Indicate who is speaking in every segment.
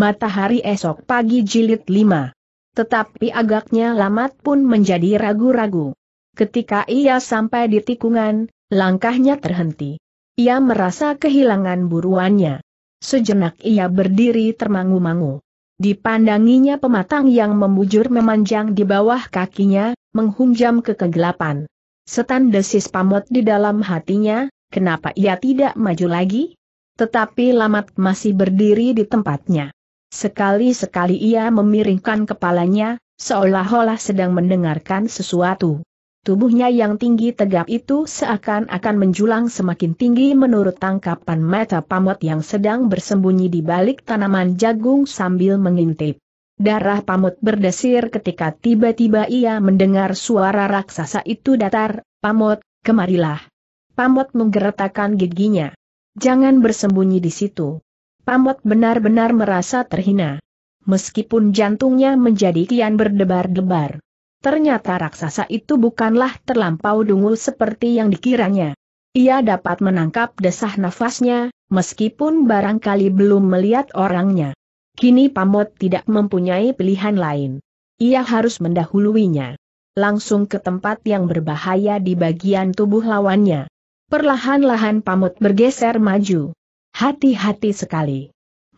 Speaker 1: Matahari esok pagi jilid 5. Tetapi agaknya Lamat pun menjadi ragu-ragu. Ketika ia sampai di tikungan, langkahnya terhenti. Ia merasa kehilangan buruannya. Sejenak ia berdiri termangu-mangu. Dipandanginya pematang yang membujur memanjang di bawah kakinya, menghunjam ke kegelapan. Setan desis pamot di dalam hatinya, kenapa ia tidak maju lagi? Tetapi Lamat masih berdiri di tempatnya. Sekali-sekali ia memiringkan kepalanya, seolah-olah sedang mendengarkan sesuatu. Tubuhnya yang tinggi tegap itu seakan-akan menjulang semakin tinggi menurut tangkapan mata pamot yang sedang bersembunyi di balik tanaman jagung sambil mengintip. Darah pamut berdesir ketika tiba-tiba ia mendengar suara raksasa itu datar, pamut, kemarilah. Pamut menggeretakkan giginya. Jangan bersembunyi di situ. Pamot benar-benar merasa terhina. Meskipun jantungnya menjadi kian berdebar-debar. Ternyata raksasa itu bukanlah terlampau dungu seperti yang dikiranya. Ia dapat menangkap desah nafasnya, meskipun barangkali belum melihat orangnya. Kini Pamot tidak mempunyai pilihan lain. Ia harus mendahuluinya. Langsung ke tempat yang berbahaya di bagian tubuh lawannya. Perlahan-lahan Pamot bergeser maju. Hati-hati sekali.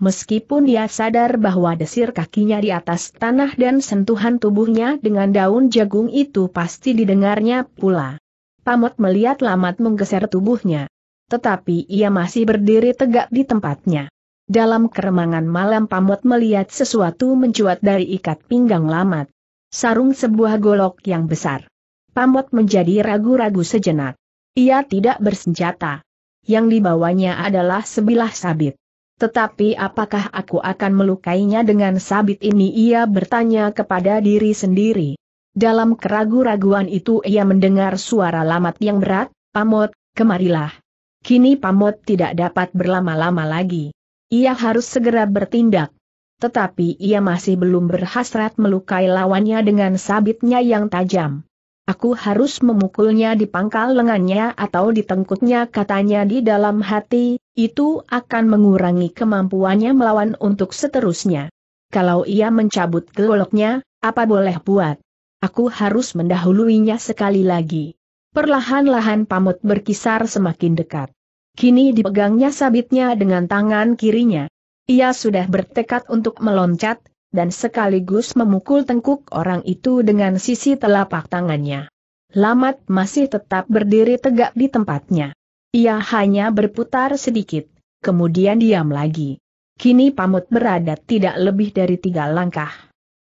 Speaker 1: Meskipun dia sadar bahwa desir kakinya di atas tanah dan sentuhan tubuhnya dengan daun jagung itu pasti didengarnya pula. Pamot melihat Lamat menggeser tubuhnya. Tetapi ia masih berdiri tegak di tempatnya. Dalam keremangan malam Pamot melihat sesuatu mencuat dari ikat pinggang Lamat. Sarung sebuah golok yang besar. Pamot menjadi ragu-ragu sejenak. Ia tidak bersenjata yang dibawanya adalah sebilah sabit. Tetapi apakah aku akan melukainya dengan sabit ini ia bertanya kepada diri sendiri. Dalam keragu-raguan itu ia mendengar suara lamat yang berat, Pamot, kemarilah. Kini Pamot tidak dapat berlama-lama lagi. Ia harus segera bertindak. Tetapi ia masih belum berhasrat melukai lawannya dengan sabitnya yang tajam. Aku harus memukulnya di pangkal lengannya atau di tengkuknya katanya di dalam hati, itu akan mengurangi kemampuannya melawan untuk seterusnya. Kalau ia mencabut goloknya, apa boleh buat? Aku harus mendahuluinya sekali lagi. Perlahan-lahan pamut berkisar semakin dekat. Kini dipegangnya sabitnya dengan tangan kirinya. Ia sudah bertekad untuk meloncat, dan sekaligus memukul tengkuk orang itu dengan sisi telapak tangannya. Lamat masih tetap berdiri tegak di tempatnya. Ia hanya berputar sedikit, kemudian diam lagi. Kini pamut berada tidak lebih dari tiga langkah.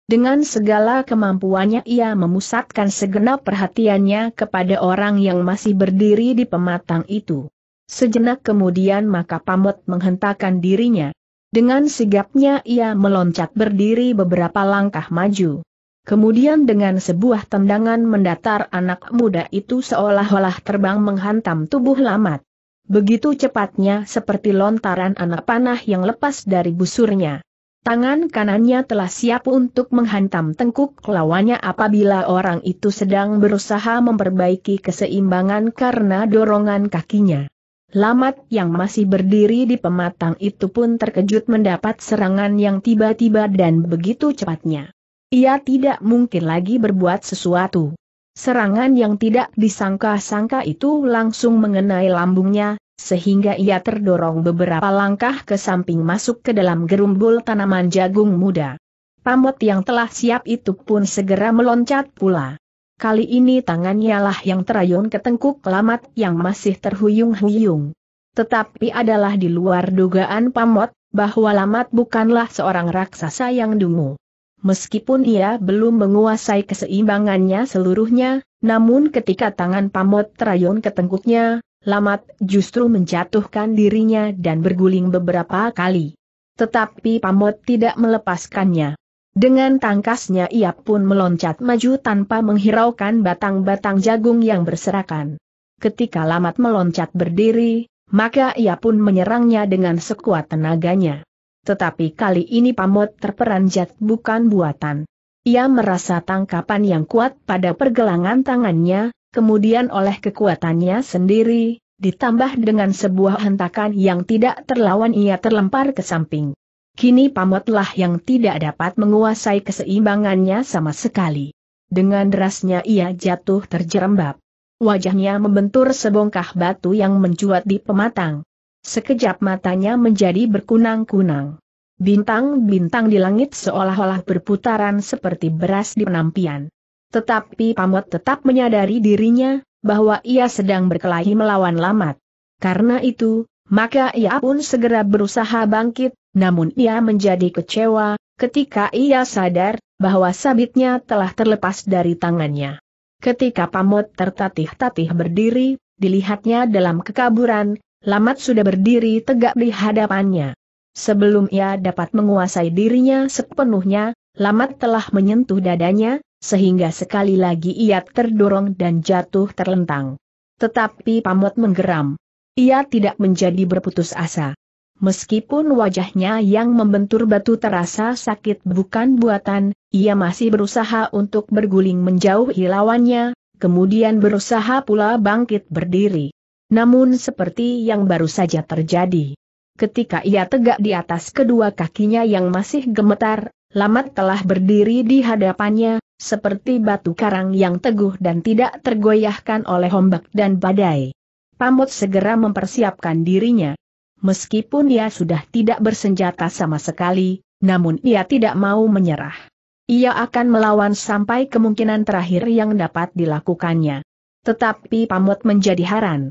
Speaker 1: Dengan segala kemampuannya ia memusatkan segenap perhatiannya kepada orang yang masih berdiri di pematang itu. Sejenak kemudian maka pamut menghentakkan dirinya, dengan sigapnya ia meloncat berdiri beberapa langkah maju. Kemudian dengan sebuah tendangan mendatar anak muda itu seolah-olah terbang menghantam tubuh Lamat. Begitu cepatnya seperti lontaran anak panah yang lepas dari busurnya. Tangan kanannya telah siap untuk menghantam tengkuk lawannya apabila orang itu sedang berusaha memperbaiki keseimbangan karena dorongan kakinya. Lamat yang masih berdiri di pematang itu pun terkejut mendapat serangan yang tiba-tiba dan begitu cepatnya. Ia tidak mungkin lagi berbuat sesuatu. Serangan yang tidak disangka-sangka itu langsung mengenai lambungnya, sehingga ia terdorong beberapa langkah ke samping masuk ke dalam gerumbul tanaman jagung muda. Pamot yang telah siap itu pun segera meloncat pula. Kali ini tangannya lah yang terayun ke tengkuk kelamat yang masih terhuyung-huyung. Tetapi adalah di luar dugaan pamot, bahwa Lamat bukanlah seorang raksasa yang dungu. Meskipun ia belum menguasai keseimbangannya seluruhnya, namun ketika tangan pamot terayun ke tengkuknya, Lamat justru menjatuhkan dirinya dan berguling beberapa kali. Tetapi pamot tidak melepaskannya. Dengan tangkasnya ia pun meloncat maju tanpa menghiraukan batang-batang jagung yang berserakan. Ketika Lamat meloncat berdiri, maka ia pun menyerangnya dengan sekuat tenaganya. Tetapi kali ini pamot terperanjat bukan buatan. Ia merasa tangkapan yang kuat pada pergelangan tangannya, kemudian oleh kekuatannya sendiri, ditambah dengan sebuah hentakan yang tidak terlawan ia terlempar ke samping. Kini pamotlah yang tidak dapat menguasai keseimbangannya sama sekali. Dengan derasnya ia jatuh terjerembab. Wajahnya membentur sebongkah batu yang mencuat di pematang. Sekejap matanya menjadi berkunang-kunang. Bintang-bintang di langit seolah-olah berputaran seperti beras di penampian. Tetapi pamot tetap menyadari dirinya, bahwa ia sedang berkelahi melawan lamat. Karena itu, maka ia pun segera berusaha bangkit, namun ia menjadi kecewa, ketika ia sadar, bahwa sabitnya telah terlepas dari tangannya. Ketika pamot tertatih-tatih berdiri, dilihatnya dalam kekaburan, Lamat sudah berdiri tegak di hadapannya. Sebelum ia dapat menguasai dirinya sepenuhnya, Lamat telah menyentuh dadanya, sehingga sekali lagi ia terdorong dan jatuh terlentang. Tetapi Pamot menggeram. Ia tidak menjadi berputus asa. Meskipun wajahnya yang membentur batu terasa sakit bukan buatan, ia masih berusaha untuk berguling menjauh lawannya, kemudian berusaha pula bangkit berdiri. Namun seperti yang baru saja terjadi. Ketika ia tegak di atas kedua kakinya yang masih gemetar, Lamat telah berdiri di hadapannya, seperti batu karang yang teguh dan tidak tergoyahkan oleh ombak dan badai. Pamut segera mempersiapkan dirinya. Meskipun dia sudah tidak bersenjata sama sekali, namun ia tidak mau menyerah. Ia akan melawan sampai kemungkinan terakhir yang dapat dilakukannya. Tetapi Pamot menjadi haran.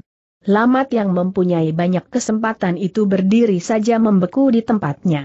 Speaker 1: Lamat yang mempunyai banyak kesempatan itu berdiri saja membeku di tempatnya.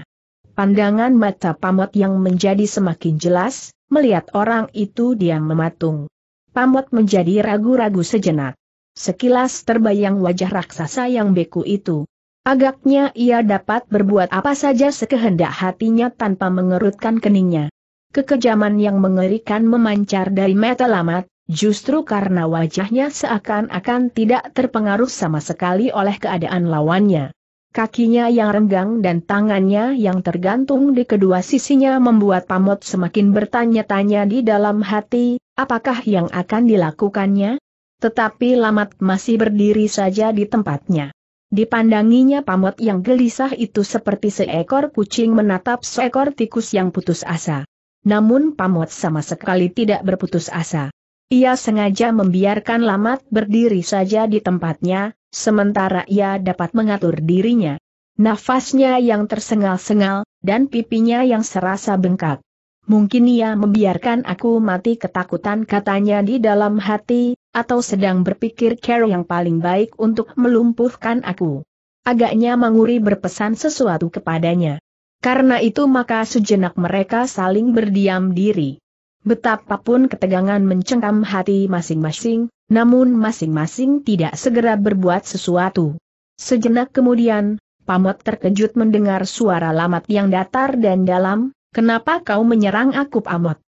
Speaker 1: Pandangan mata Pamot yang menjadi semakin jelas, melihat orang itu dia mematung. Pamot menjadi ragu-ragu sejenak. Sekilas terbayang wajah raksasa yang beku itu. Agaknya ia dapat berbuat apa saja sekehendak hatinya tanpa mengerutkan keningnya. Kekejaman yang mengerikan memancar dari mata lamat, justru karena wajahnya seakan-akan tidak terpengaruh sama sekali oleh keadaan lawannya. Kakinya yang renggang dan tangannya yang tergantung di kedua sisinya membuat Pamot semakin bertanya-tanya di dalam hati, apakah yang akan dilakukannya? Tetapi Lamat masih berdiri saja di tempatnya. Dipandanginya pamot yang gelisah itu seperti seekor kucing menatap seekor tikus yang putus asa. Namun pamot sama sekali tidak berputus asa. Ia sengaja membiarkan Lamat berdiri saja di tempatnya, sementara ia dapat mengatur dirinya. Nafasnya yang tersengal-sengal, dan pipinya yang serasa bengkak. Mungkin ia membiarkan aku mati ketakutan katanya di dalam hati, atau sedang berpikir cara yang paling baik untuk melumpuhkan aku. Agaknya Manguri berpesan sesuatu kepadanya. Karena itu maka sejenak mereka saling berdiam diri. Betapapun ketegangan mencengkam hati masing-masing, namun masing-masing tidak segera berbuat sesuatu. Sejenak kemudian, Pamot terkejut mendengar suara lamat yang datar dan dalam, kenapa kau menyerang aku Pamot?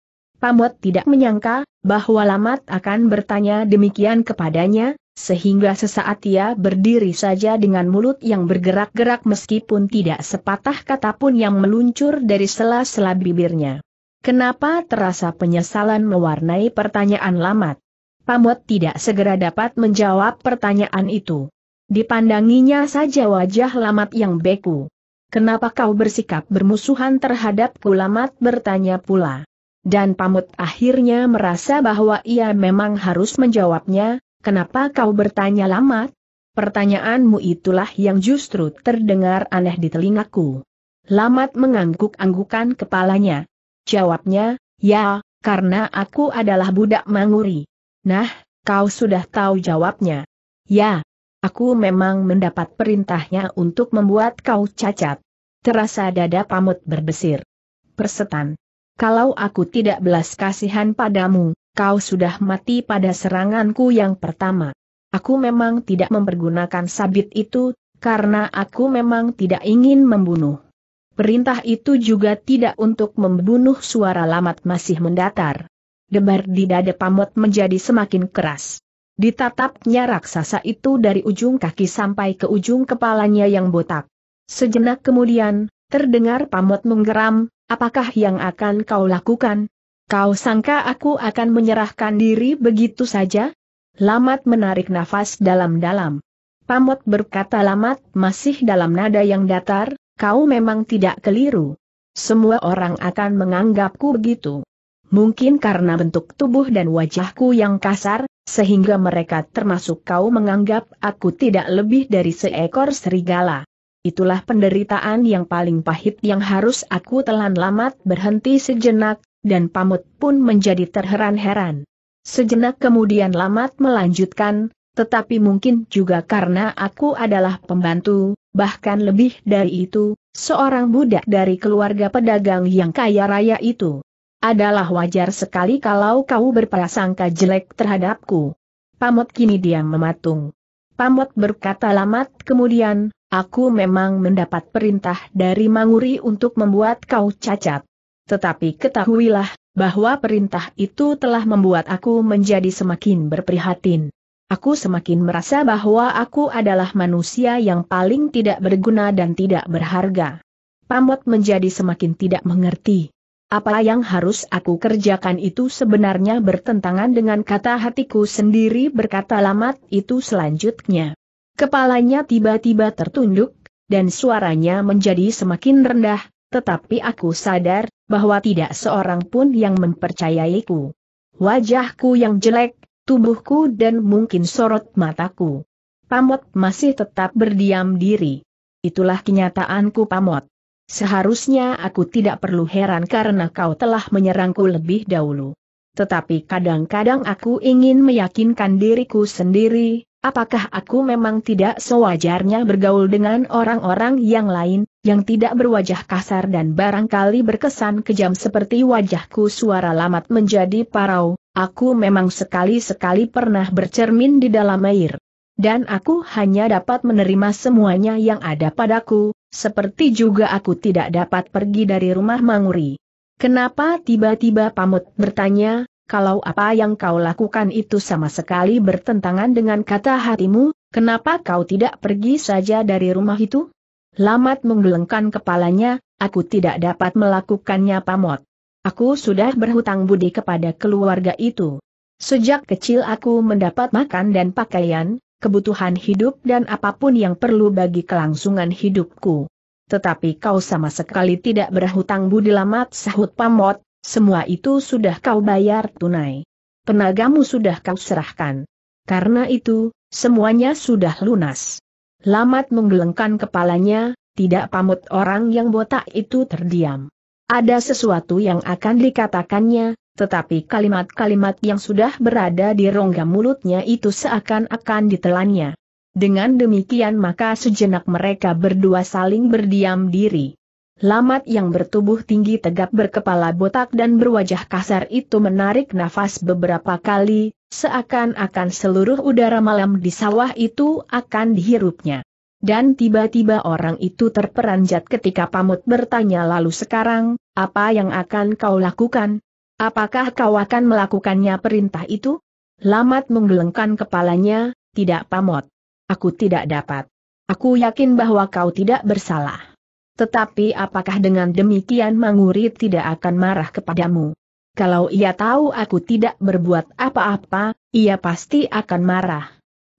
Speaker 1: Pamot tidak menyangka bahwa Lamat akan bertanya demikian kepadanya, sehingga sesaat ia berdiri saja dengan mulut yang bergerak-gerak meskipun tidak sepatah kata pun yang meluncur dari sela-sela bibirnya. Kenapa terasa penyesalan mewarnai pertanyaan Lamat? Pamot tidak segera dapat menjawab pertanyaan itu. Dipandanginya saja wajah Lamat yang beku. Kenapa kau bersikap bermusuhan terhadapku? Lamat bertanya pula. Dan pamut akhirnya merasa bahwa ia memang harus menjawabnya, kenapa kau bertanya lama? Pertanyaanmu itulah yang justru terdengar aneh di telingaku. Lamat mengangguk-anggukan kepalanya. Jawabnya, ya, karena aku adalah budak manguri. Nah, kau sudah tahu jawabnya. Ya, aku memang mendapat perintahnya untuk membuat kau cacat. Terasa dada pamut berbesir. Persetan kalau aku tidak belas kasihan padamu, kau sudah mati pada seranganku yang pertama. Aku memang tidak mempergunakan sabit itu, karena aku memang tidak ingin membunuh. Perintah itu juga tidak untuk membunuh suara lamat masih mendatar. Debar di dada pamot menjadi semakin keras. Ditatapnya raksasa itu dari ujung kaki sampai ke ujung kepalanya yang botak. Sejenak kemudian, terdengar pamot menggeram, Apakah yang akan kau lakukan? Kau sangka aku akan menyerahkan diri begitu saja? Lamat menarik nafas dalam-dalam. Pamot berkata Lamat masih dalam nada yang datar, kau memang tidak keliru. Semua orang akan menganggapku begitu. Mungkin karena bentuk tubuh dan wajahku yang kasar, sehingga mereka termasuk kau menganggap aku tidak lebih dari seekor serigala itulah penderitaan yang paling pahit yang harus aku telan lamat berhenti sejenak, dan pamut pun menjadi terheran-heran. Sejenak kemudian lamat melanjutkan, tetapi mungkin juga karena aku adalah pembantu, bahkan lebih dari itu, seorang budak dari keluarga pedagang yang kaya raya itu. Adalah wajar sekali kalau kau berprasangka jelek terhadapku. Pamot kini diam mematung. Pamot berkata lamat kemudian, Aku memang mendapat perintah dari Manguri untuk membuat kau cacat. Tetapi ketahuilah, bahwa perintah itu telah membuat aku menjadi semakin berprihatin. Aku semakin merasa bahwa aku adalah manusia yang paling tidak berguna dan tidak berharga. Pamot menjadi semakin tidak mengerti. Apa yang harus aku kerjakan itu sebenarnya bertentangan dengan kata hatiku sendiri berkata lamat itu selanjutnya. Kepalanya tiba-tiba tertunduk, dan suaranya menjadi semakin rendah, tetapi aku sadar bahwa tidak seorang pun yang mempercayaiku. Wajahku yang jelek, tubuhku dan mungkin sorot mataku. Pamot masih tetap berdiam diri. Itulah kenyataanku Pamot. Seharusnya aku tidak perlu heran karena kau telah menyerangku lebih dahulu. Tetapi kadang-kadang aku ingin meyakinkan diriku sendiri, apakah aku memang tidak sewajarnya bergaul dengan orang-orang yang lain, yang tidak berwajah kasar dan barangkali berkesan kejam seperti wajahku suara lamat menjadi parau, aku memang sekali-sekali pernah bercermin di dalam air. Dan aku hanya dapat menerima semuanya yang ada padaku, seperti juga aku tidak dapat pergi dari rumah Manguri. Kenapa tiba-tiba pamut bertanya, kalau apa yang kau lakukan itu sama sekali bertentangan dengan kata hatimu, kenapa kau tidak pergi saja dari rumah itu? Lamat menggelengkan kepalanya, aku tidak dapat melakukannya pamot. Aku sudah berhutang budi kepada keluarga itu. Sejak kecil aku mendapat makan dan pakaian, kebutuhan hidup dan apapun yang perlu bagi kelangsungan hidupku. Tetapi kau sama sekali tidak berhutang budi lamat sahut pamot, semua itu sudah kau bayar tunai. Tenagamu sudah kau serahkan. Karena itu, semuanya sudah lunas. Lamat menggelengkan kepalanya, tidak pamut orang yang botak itu terdiam. Ada sesuatu yang akan dikatakannya, tetapi kalimat-kalimat yang sudah berada di rongga mulutnya itu seakan-akan ditelannya. Dengan demikian maka sejenak mereka berdua saling berdiam diri. Lamat yang bertubuh tinggi tegap berkepala botak dan berwajah kasar itu menarik nafas beberapa kali, seakan-akan seluruh udara malam di sawah itu akan dihirupnya. Dan tiba-tiba orang itu terperanjat ketika pamut bertanya lalu sekarang, apa yang akan kau lakukan? Apakah kau akan melakukannya perintah itu? Lamat menggelengkan kepalanya, tidak pamot. Aku tidak dapat. Aku yakin bahwa kau tidak bersalah. Tetapi apakah dengan demikian Manguri tidak akan marah kepadamu? Kalau ia tahu aku tidak berbuat apa-apa, ia pasti akan marah.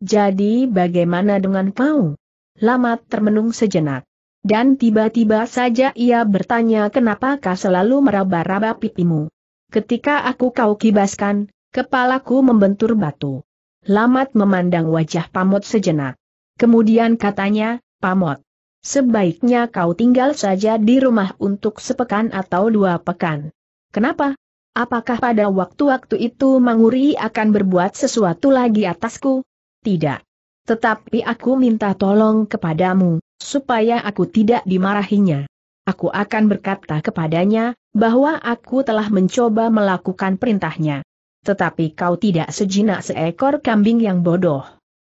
Speaker 1: Jadi bagaimana dengan kau? Lamat termenung sejenak. Dan tiba-tiba saja ia bertanya kenapa kau selalu meraba-raba pipimu. Ketika aku kau kibaskan, kepalaku membentur batu. Lamat memandang wajah Pamot sejenak. Kemudian katanya, Pamot, Sebaiknya kau tinggal saja di rumah untuk sepekan atau dua pekan. Kenapa? Apakah pada waktu-waktu itu Manguri akan berbuat sesuatu lagi atasku? Tidak. Tetapi aku minta tolong kepadamu, supaya aku tidak dimarahinya. Aku akan berkata kepadanya, bahwa aku telah mencoba melakukan perintahnya. Tetapi kau tidak sejinak seekor kambing yang bodoh.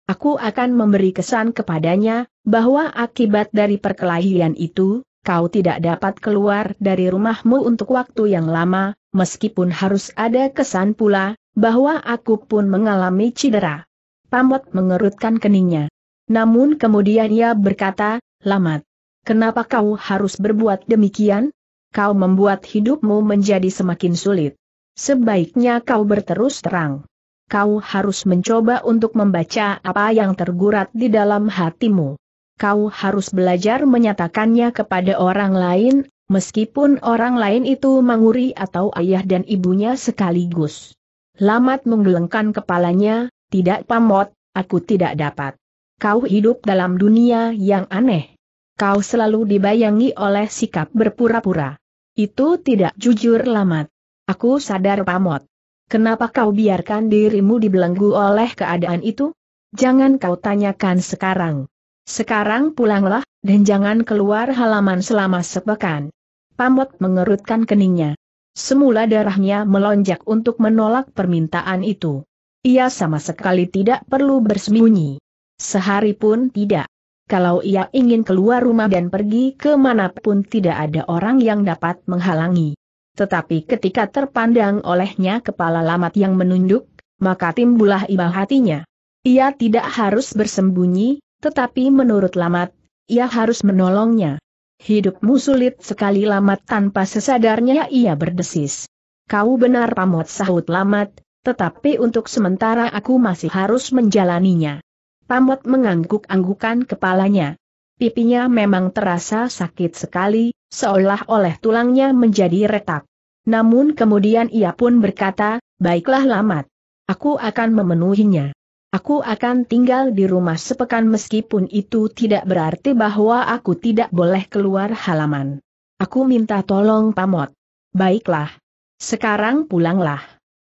Speaker 1: Aku akan memberi kesan kepadanya, bahwa akibat dari perkelahian itu, kau tidak dapat keluar dari rumahmu untuk waktu yang lama, meskipun harus ada kesan pula, bahwa aku pun mengalami cedera. Pamot mengerutkan keningnya. Namun kemudian ia berkata, Lamat, kenapa kau harus berbuat demikian? Kau membuat hidupmu menjadi semakin sulit. Sebaiknya kau berterus terang kau harus mencoba untuk membaca apa yang tergurat di dalam hatimu. Kau harus belajar menyatakannya kepada orang lain, meskipun orang lain itu manguri atau ayah dan ibunya sekaligus. Lamat menggelengkan kepalanya, tidak pamot, aku tidak dapat. Kau hidup dalam dunia yang aneh. Kau selalu dibayangi oleh sikap berpura-pura. Itu tidak jujur Lamat. Aku sadar pamot. Kenapa kau biarkan dirimu dibelenggu oleh keadaan itu? Jangan kau tanyakan sekarang. Sekarang pulanglah, dan jangan keluar halaman selama sepekan. Pamot mengerutkan keningnya. Semula darahnya melonjak untuk menolak permintaan itu. Ia sama sekali tidak perlu bersembunyi. Sehari pun tidak. Kalau ia ingin keluar rumah dan pergi kemanapun tidak ada orang yang dapat menghalangi tetapi ketika terpandang olehnya kepala lamat yang menunduk, maka timbulah iba hatinya. Ia tidak harus bersembunyi, tetapi menurut lamat, ia harus menolongnya. Hidupmu sulit sekali lamat tanpa sesadarnya ia berdesis. Kau benar pamot sahut lamat, tetapi untuk sementara aku masih harus menjalaninya. Pamot mengangguk-anggukan kepalanya. Pipinya memang terasa sakit sekali, seolah oleh tulangnya menjadi retak. Namun kemudian ia pun berkata, baiklah lamat. Aku akan memenuhinya. Aku akan tinggal di rumah sepekan meskipun itu tidak berarti bahwa aku tidak boleh keluar halaman. Aku minta tolong pamot. Baiklah. Sekarang pulanglah.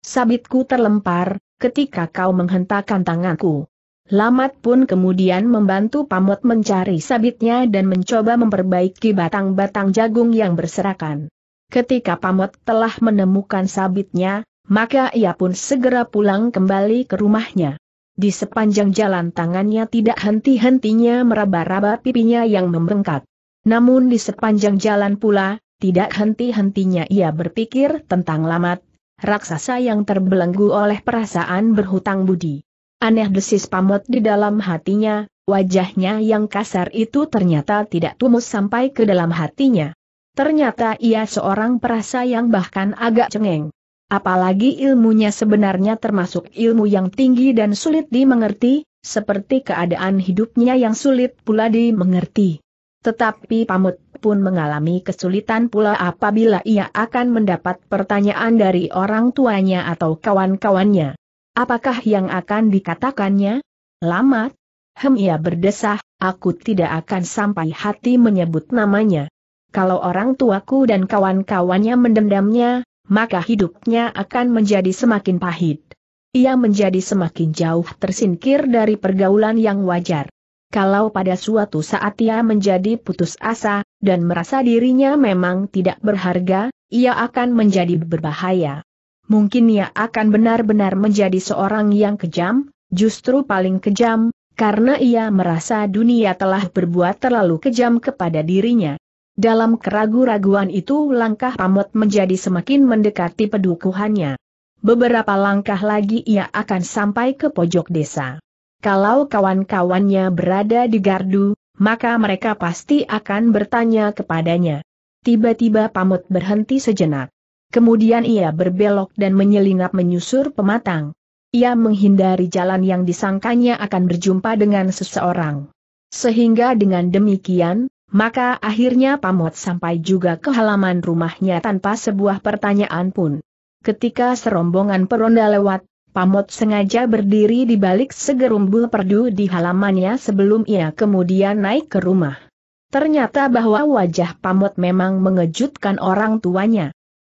Speaker 1: Sabitku terlempar, ketika kau menghentakkan tanganku. Lamat pun kemudian membantu Pamot mencari sabitnya dan mencoba memperbaiki batang-batang jagung yang berserakan. Ketika Pamot telah menemukan sabitnya, maka ia pun segera pulang kembali ke rumahnya. Di sepanjang jalan tangannya tidak henti-hentinya meraba-raba pipinya yang membengkak. Namun di sepanjang jalan pula, tidak henti-hentinya ia berpikir tentang Lamat, raksasa yang terbelenggu oleh perasaan berhutang budi. Aneh desis pamot di dalam hatinya, wajahnya yang kasar itu ternyata tidak tumus sampai ke dalam hatinya. Ternyata ia seorang perasa yang bahkan agak cengeng. Apalagi ilmunya sebenarnya termasuk ilmu yang tinggi dan sulit dimengerti, seperti keadaan hidupnya yang sulit pula dimengerti. Tetapi Pamut pun mengalami kesulitan pula apabila ia akan mendapat pertanyaan dari orang tuanya atau kawan-kawannya. Apakah yang akan dikatakannya? Lamat? Hem ia berdesah, aku tidak akan sampai hati menyebut namanya. Kalau orang tuaku dan kawan-kawannya mendendamnya, maka hidupnya akan menjadi semakin pahit. Ia menjadi semakin jauh tersingkir dari pergaulan yang wajar. Kalau pada suatu saat ia menjadi putus asa, dan merasa dirinya memang tidak berharga, ia akan menjadi berbahaya mungkin ia akan benar-benar menjadi seorang yang kejam, justru paling kejam, karena ia merasa dunia telah berbuat terlalu kejam kepada dirinya. Dalam keraguan-raguan itu langkah Pamot menjadi semakin mendekati pedukuhannya. Beberapa langkah lagi ia akan sampai ke pojok desa. Kalau kawan-kawannya berada di gardu, maka mereka pasti akan bertanya kepadanya. Tiba-tiba Pamut berhenti sejenak. Kemudian ia berbelok dan menyelinap menyusur pematang. Ia menghindari jalan yang disangkanya akan berjumpa dengan seseorang. Sehingga dengan demikian, maka akhirnya Pamot sampai juga ke halaman rumahnya tanpa sebuah pertanyaan pun. Ketika serombongan peronda lewat, Pamot sengaja berdiri di balik segerumbul perdu di halamannya sebelum ia kemudian naik ke rumah. Ternyata bahwa wajah Pamot memang mengejutkan orang tuanya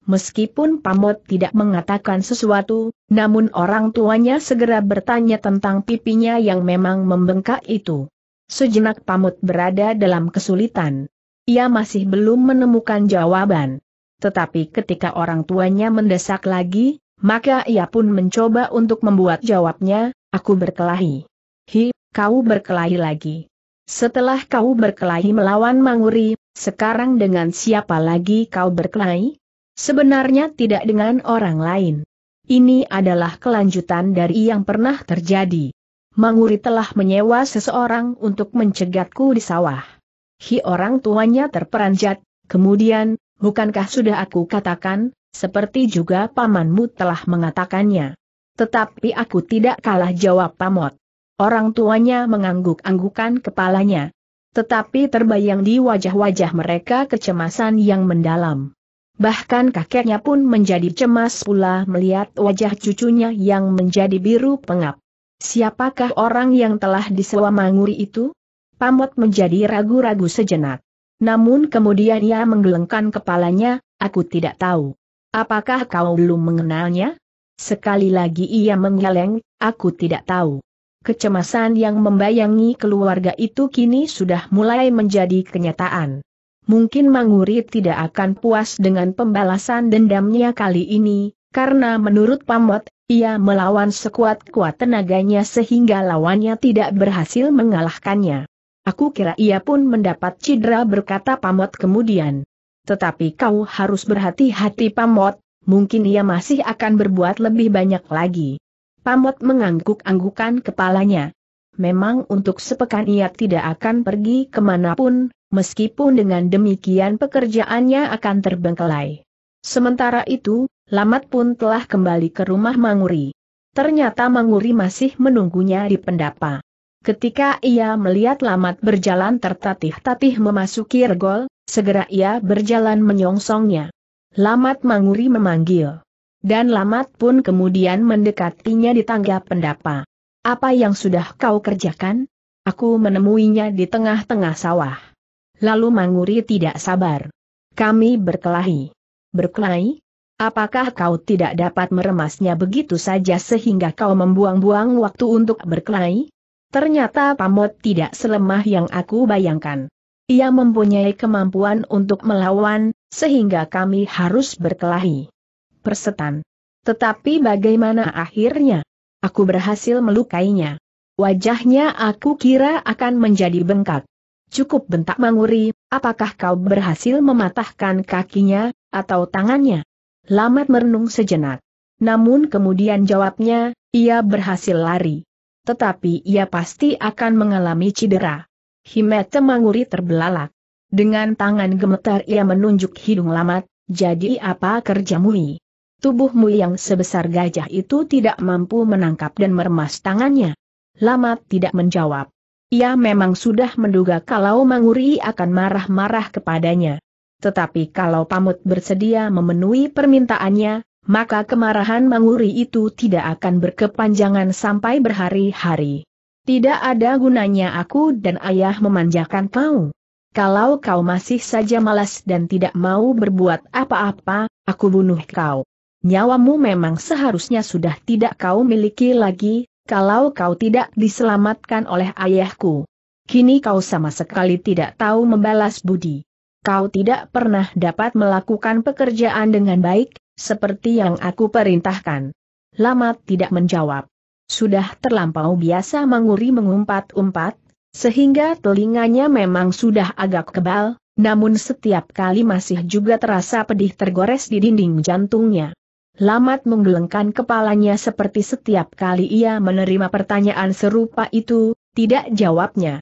Speaker 1: meskipun Pamot tidak mengatakan sesuatu, namun orang tuanya segera bertanya tentang pipinya yang memang membengkak itu. Sejenak Pamut berada dalam kesulitan. Ia masih belum menemukan jawaban. Tetapi ketika orang tuanya mendesak lagi, maka ia pun mencoba untuk membuat jawabnya, aku berkelahi. Hi, kau berkelahi lagi. Setelah kau berkelahi melawan Manguri, sekarang dengan siapa lagi kau berkelahi? Sebenarnya tidak dengan orang lain. Ini adalah kelanjutan dari yang pernah terjadi. Manguri telah menyewa seseorang untuk mencegatku di sawah. Hi orang tuanya terperanjat, kemudian, bukankah sudah aku katakan, seperti juga pamanmu telah mengatakannya. Tetapi aku tidak kalah jawab pamot. Orang tuanya mengangguk-anggukan kepalanya. Tetapi terbayang di wajah-wajah mereka kecemasan yang mendalam. Bahkan kakeknya pun menjadi cemas pula melihat wajah cucunya yang menjadi biru pengap. Siapakah orang yang telah disewa Manguri itu? Pamot menjadi ragu-ragu sejenak. Namun kemudian ia menggelengkan kepalanya, aku tidak tahu. Apakah kau belum mengenalnya? Sekali lagi ia menggeleng, aku tidak tahu. Kecemasan yang membayangi keluarga itu kini sudah mulai menjadi kenyataan mungkin Manguri tidak akan puas dengan pembalasan dendamnya kali ini, karena menurut Pamot, ia melawan sekuat-kuat tenaganya sehingga lawannya tidak berhasil mengalahkannya. Aku kira ia pun mendapat cedera berkata Pamot kemudian. Tetapi kau harus berhati-hati Pamot, mungkin ia masih akan berbuat lebih banyak lagi. Pamot mengangguk-anggukan kepalanya memang untuk sepekan ia tidak akan pergi kemanapun, meskipun dengan demikian pekerjaannya akan terbengkelai. Sementara itu, Lamat pun telah kembali ke rumah Manguri. Ternyata Manguri masih menunggunya di pendapa. Ketika ia melihat Lamat berjalan tertatih-tatih memasuki regol, segera ia berjalan menyongsongnya. Lamat Manguri memanggil. Dan Lamat pun kemudian mendekatinya di tangga pendapa. Apa yang sudah kau kerjakan? Aku menemuinya di tengah-tengah sawah. Lalu Manguri tidak sabar. Kami berkelahi. Berkelahi? Apakah kau tidak dapat meremasnya begitu saja sehingga kau membuang-buang waktu untuk berkelahi? Ternyata Pamot tidak selemah yang aku bayangkan. Ia mempunyai kemampuan untuk melawan, sehingga kami harus berkelahi. Persetan. Tetapi bagaimana akhirnya? Aku berhasil melukainya. Wajahnya aku kira akan menjadi bengkak. Cukup bentak manguri, apakah kau berhasil mematahkan kakinya, atau tangannya? Lamat merenung sejenak. Namun kemudian jawabnya, ia berhasil lari. Tetapi ia pasti akan mengalami cedera. Himete manguri terbelalak. Dengan tangan gemetar ia menunjuk hidung lamat, jadi apa kerjamu? tubuhmu yang sebesar gajah itu tidak mampu menangkap dan meremas tangannya. Lama tidak menjawab. Ia memang sudah menduga kalau Manguri akan marah-marah kepadanya. Tetapi kalau Pamut bersedia memenuhi permintaannya, maka kemarahan Manguri itu tidak akan berkepanjangan sampai berhari-hari. Tidak ada gunanya aku dan ayah memanjakan kau. Kalau kau masih saja malas dan tidak mau berbuat apa-apa, aku bunuh kau. Nyawamu memang seharusnya sudah tidak kau miliki lagi, kalau kau tidak diselamatkan oleh ayahku. Kini kau sama sekali tidak tahu membalas budi. Kau tidak pernah dapat melakukan pekerjaan dengan baik, seperti yang aku perintahkan. Lama tidak menjawab. Sudah terlampau biasa menguri mengumpat-umpat, sehingga telinganya memang sudah agak kebal, namun setiap kali masih juga terasa pedih tergores di dinding jantungnya. Lamat menggelengkan kepalanya seperti setiap kali ia menerima pertanyaan serupa itu, tidak jawabnya.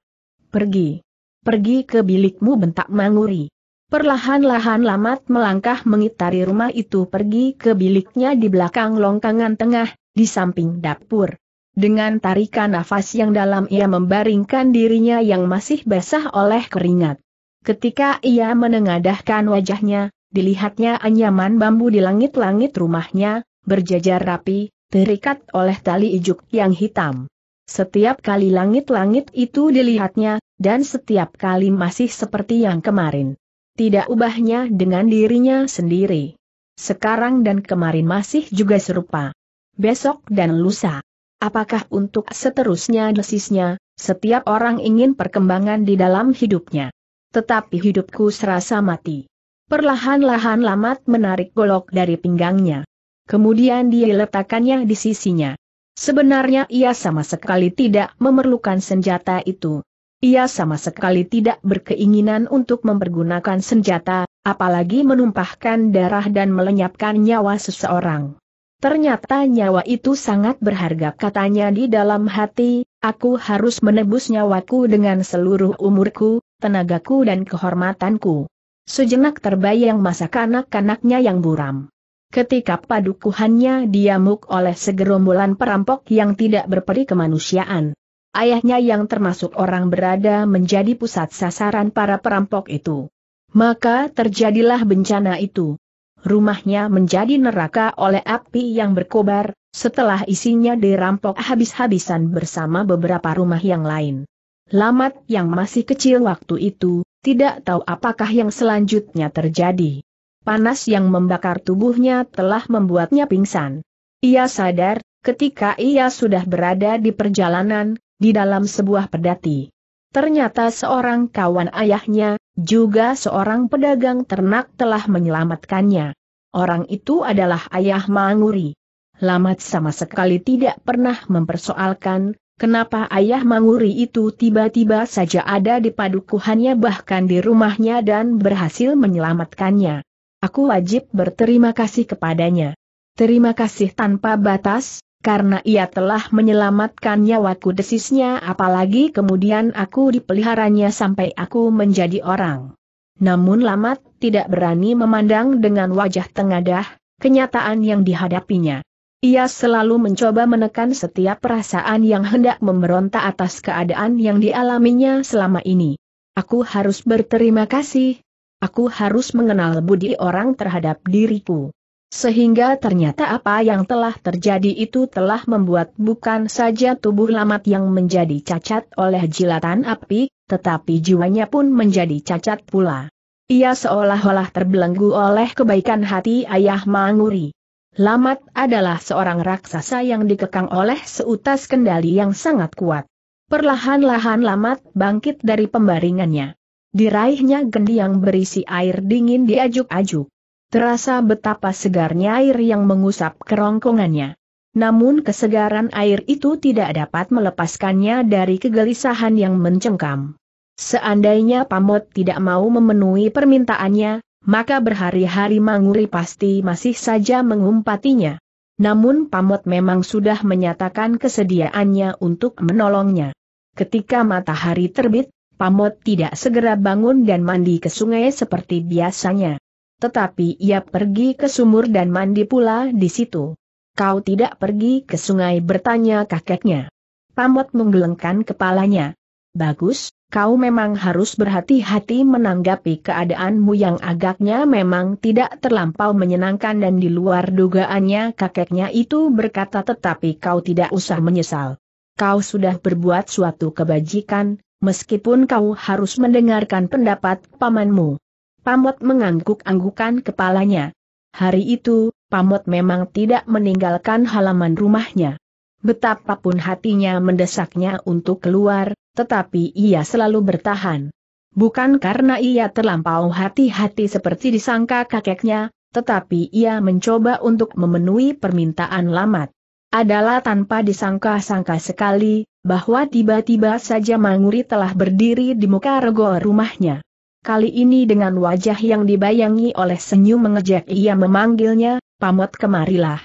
Speaker 1: Pergi. Pergi ke bilikmu bentak Manguri. Perlahan-lahan Lamat melangkah mengitari rumah itu pergi ke biliknya di belakang longkangan tengah, di samping dapur. Dengan tarikan nafas yang dalam ia membaringkan dirinya yang masih basah oleh keringat. Ketika ia menengadahkan wajahnya, dilihatnya anyaman bambu di langit-langit rumahnya, berjajar rapi, terikat oleh tali ijuk yang hitam. Setiap kali langit-langit itu dilihatnya, dan setiap kali masih seperti yang kemarin. Tidak ubahnya dengan dirinya sendiri. Sekarang dan kemarin masih juga serupa. Besok dan lusa. Apakah untuk seterusnya desisnya, setiap orang ingin perkembangan di dalam hidupnya. Tetapi hidupku serasa mati. Perlahan-lahan Lamat menarik golok dari pinggangnya. Kemudian dia letakkannya di sisinya. Sebenarnya ia sama sekali tidak memerlukan senjata itu. Ia sama sekali tidak berkeinginan untuk mempergunakan senjata, apalagi menumpahkan darah dan melenyapkan nyawa seseorang. Ternyata nyawa itu sangat berharga katanya di dalam hati, aku harus menebus nyawaku dengan seluruh umurku, tenagaku dan kehormatanku. Sejenak terbayang masa kanak-kanaknya yang buram. Ketika padukuhannya diamuk oleh segerombolan perampok yang tidak berperi kemanusiaan. Ayahnya yang termasuk orang berada menjadi pusat sasaran para perampok itu. Maka terjadilah bencana itu. Rumahnya menjadi neraka oleh api yang berkobar, setelah isinya dirampok habis-habisan bersama beberapa rumah yang lain. Lamat yang masih kecil waktu itu, tidak tahu apakah yang selanjutnya terjadi. Panas yang membakar tubuhnya telah membuatnya pingsan. Ia sadar, ketika ia sudah berada di perjalanan, di dalam sebuah pedati. Ternyata seorang kawan ayahnya, juga seorang pedagang ternak telah menyelamatkannya. Orang itu adalah ayah Manguri. Lamat sama sekali tidak pernah mempersoalkan, Kenapa ayah Manguri itu tiba-tiba saja ada di padukuhannya bahkan di rumahnya dan berhasil menyelamatkannya? Aku wajib berterima kasih kepadanya. Terima kasih tanpa batas, karena ia telah menyelamatkan nyawaku desisnya apalagi kemudian aku dipeliharanya sampai aku menjadi orang. Namun Lamat tidak berani memandang dengan wajah tengadah, kenyataan yang dihadapinya. Ia selalu mencoba menekan setiap perasaan yang hendak memberontak atas keadaan yang dialaminya selama ini. Aku harus berterima kasih. Aku harus mengenal budi orang terhadap diriku. Sehingga ternyata apa yang telah terjadi itu telah membuat bukan saja tubuh Lamat yang menjadi cacat oleh jilatan api, tetapi jiwanya pun menjadi cacat pula. Ia seolah-olah terbelenggu oleh kebaikan hati ayah Manguri. Lamat adalah seorang raksasa yang dikekang oleh seutas kendali yang sangat kuat. Perlahan-lahan Lamat bangkit dari pembaringannya. Diraihnya gendi yang berisi air dingin diajuk-ajuk. Terasa betapa segarnya air yang mengusap kerongkongannya. Namun kesegaran air itu tidak dapat melepaskannya dari kegelisahan yang mencengkam. Seandainya Pamot tidak mau memenuhi permintaannya, maka berhari-hari Manguri pasti masih saja mengumpatinya. Namun Pamot memang sudah menyatakan kesediaannya untuk menolongnya. Ketika matahari terbit, Pamot tidak segera bangun dan mandi ke sungai seperti biasanya. Tetapi ia pergi ke sumur dan mandi pula di situ. Kau tidak pergi ke sungai bertanya kakeknya. Pamot menggelengkan kepalanya. Bagus, kau memang harus berhati-hati menanggapi keadaanmu yang agaknya memang tidak terlampau menyenangkan dan di luar dugaannya kakeknya itu berkata tetapi kau tidak usah menyesal. Kau sudah berbuat suatu kebajikan, meskipun kau harus mendengarkan pendapat pamanmu. Pamot mengangguk-anggukan kepalanya. Hari itu, Pamot memang tidak meninggalkan halaman rumahnya. Betapapun hatinya mendesaknya untuk keluar, tetapi ia selalu bertahan. Bukan karena ia terlampau hati-hati seperti disangka kakeknya, tetapi ia mencoba untuk memenuhi permintaan Lamat. Adalah tanpa disangka-sangka sekali, bahwa tiba-tiba saja Manguri telah berdiri di muka rego rumahnya. Kali ini dengan wajah yang dibayangi oleh senyum mengejek ia memanggilnya, Pamot kemarilah.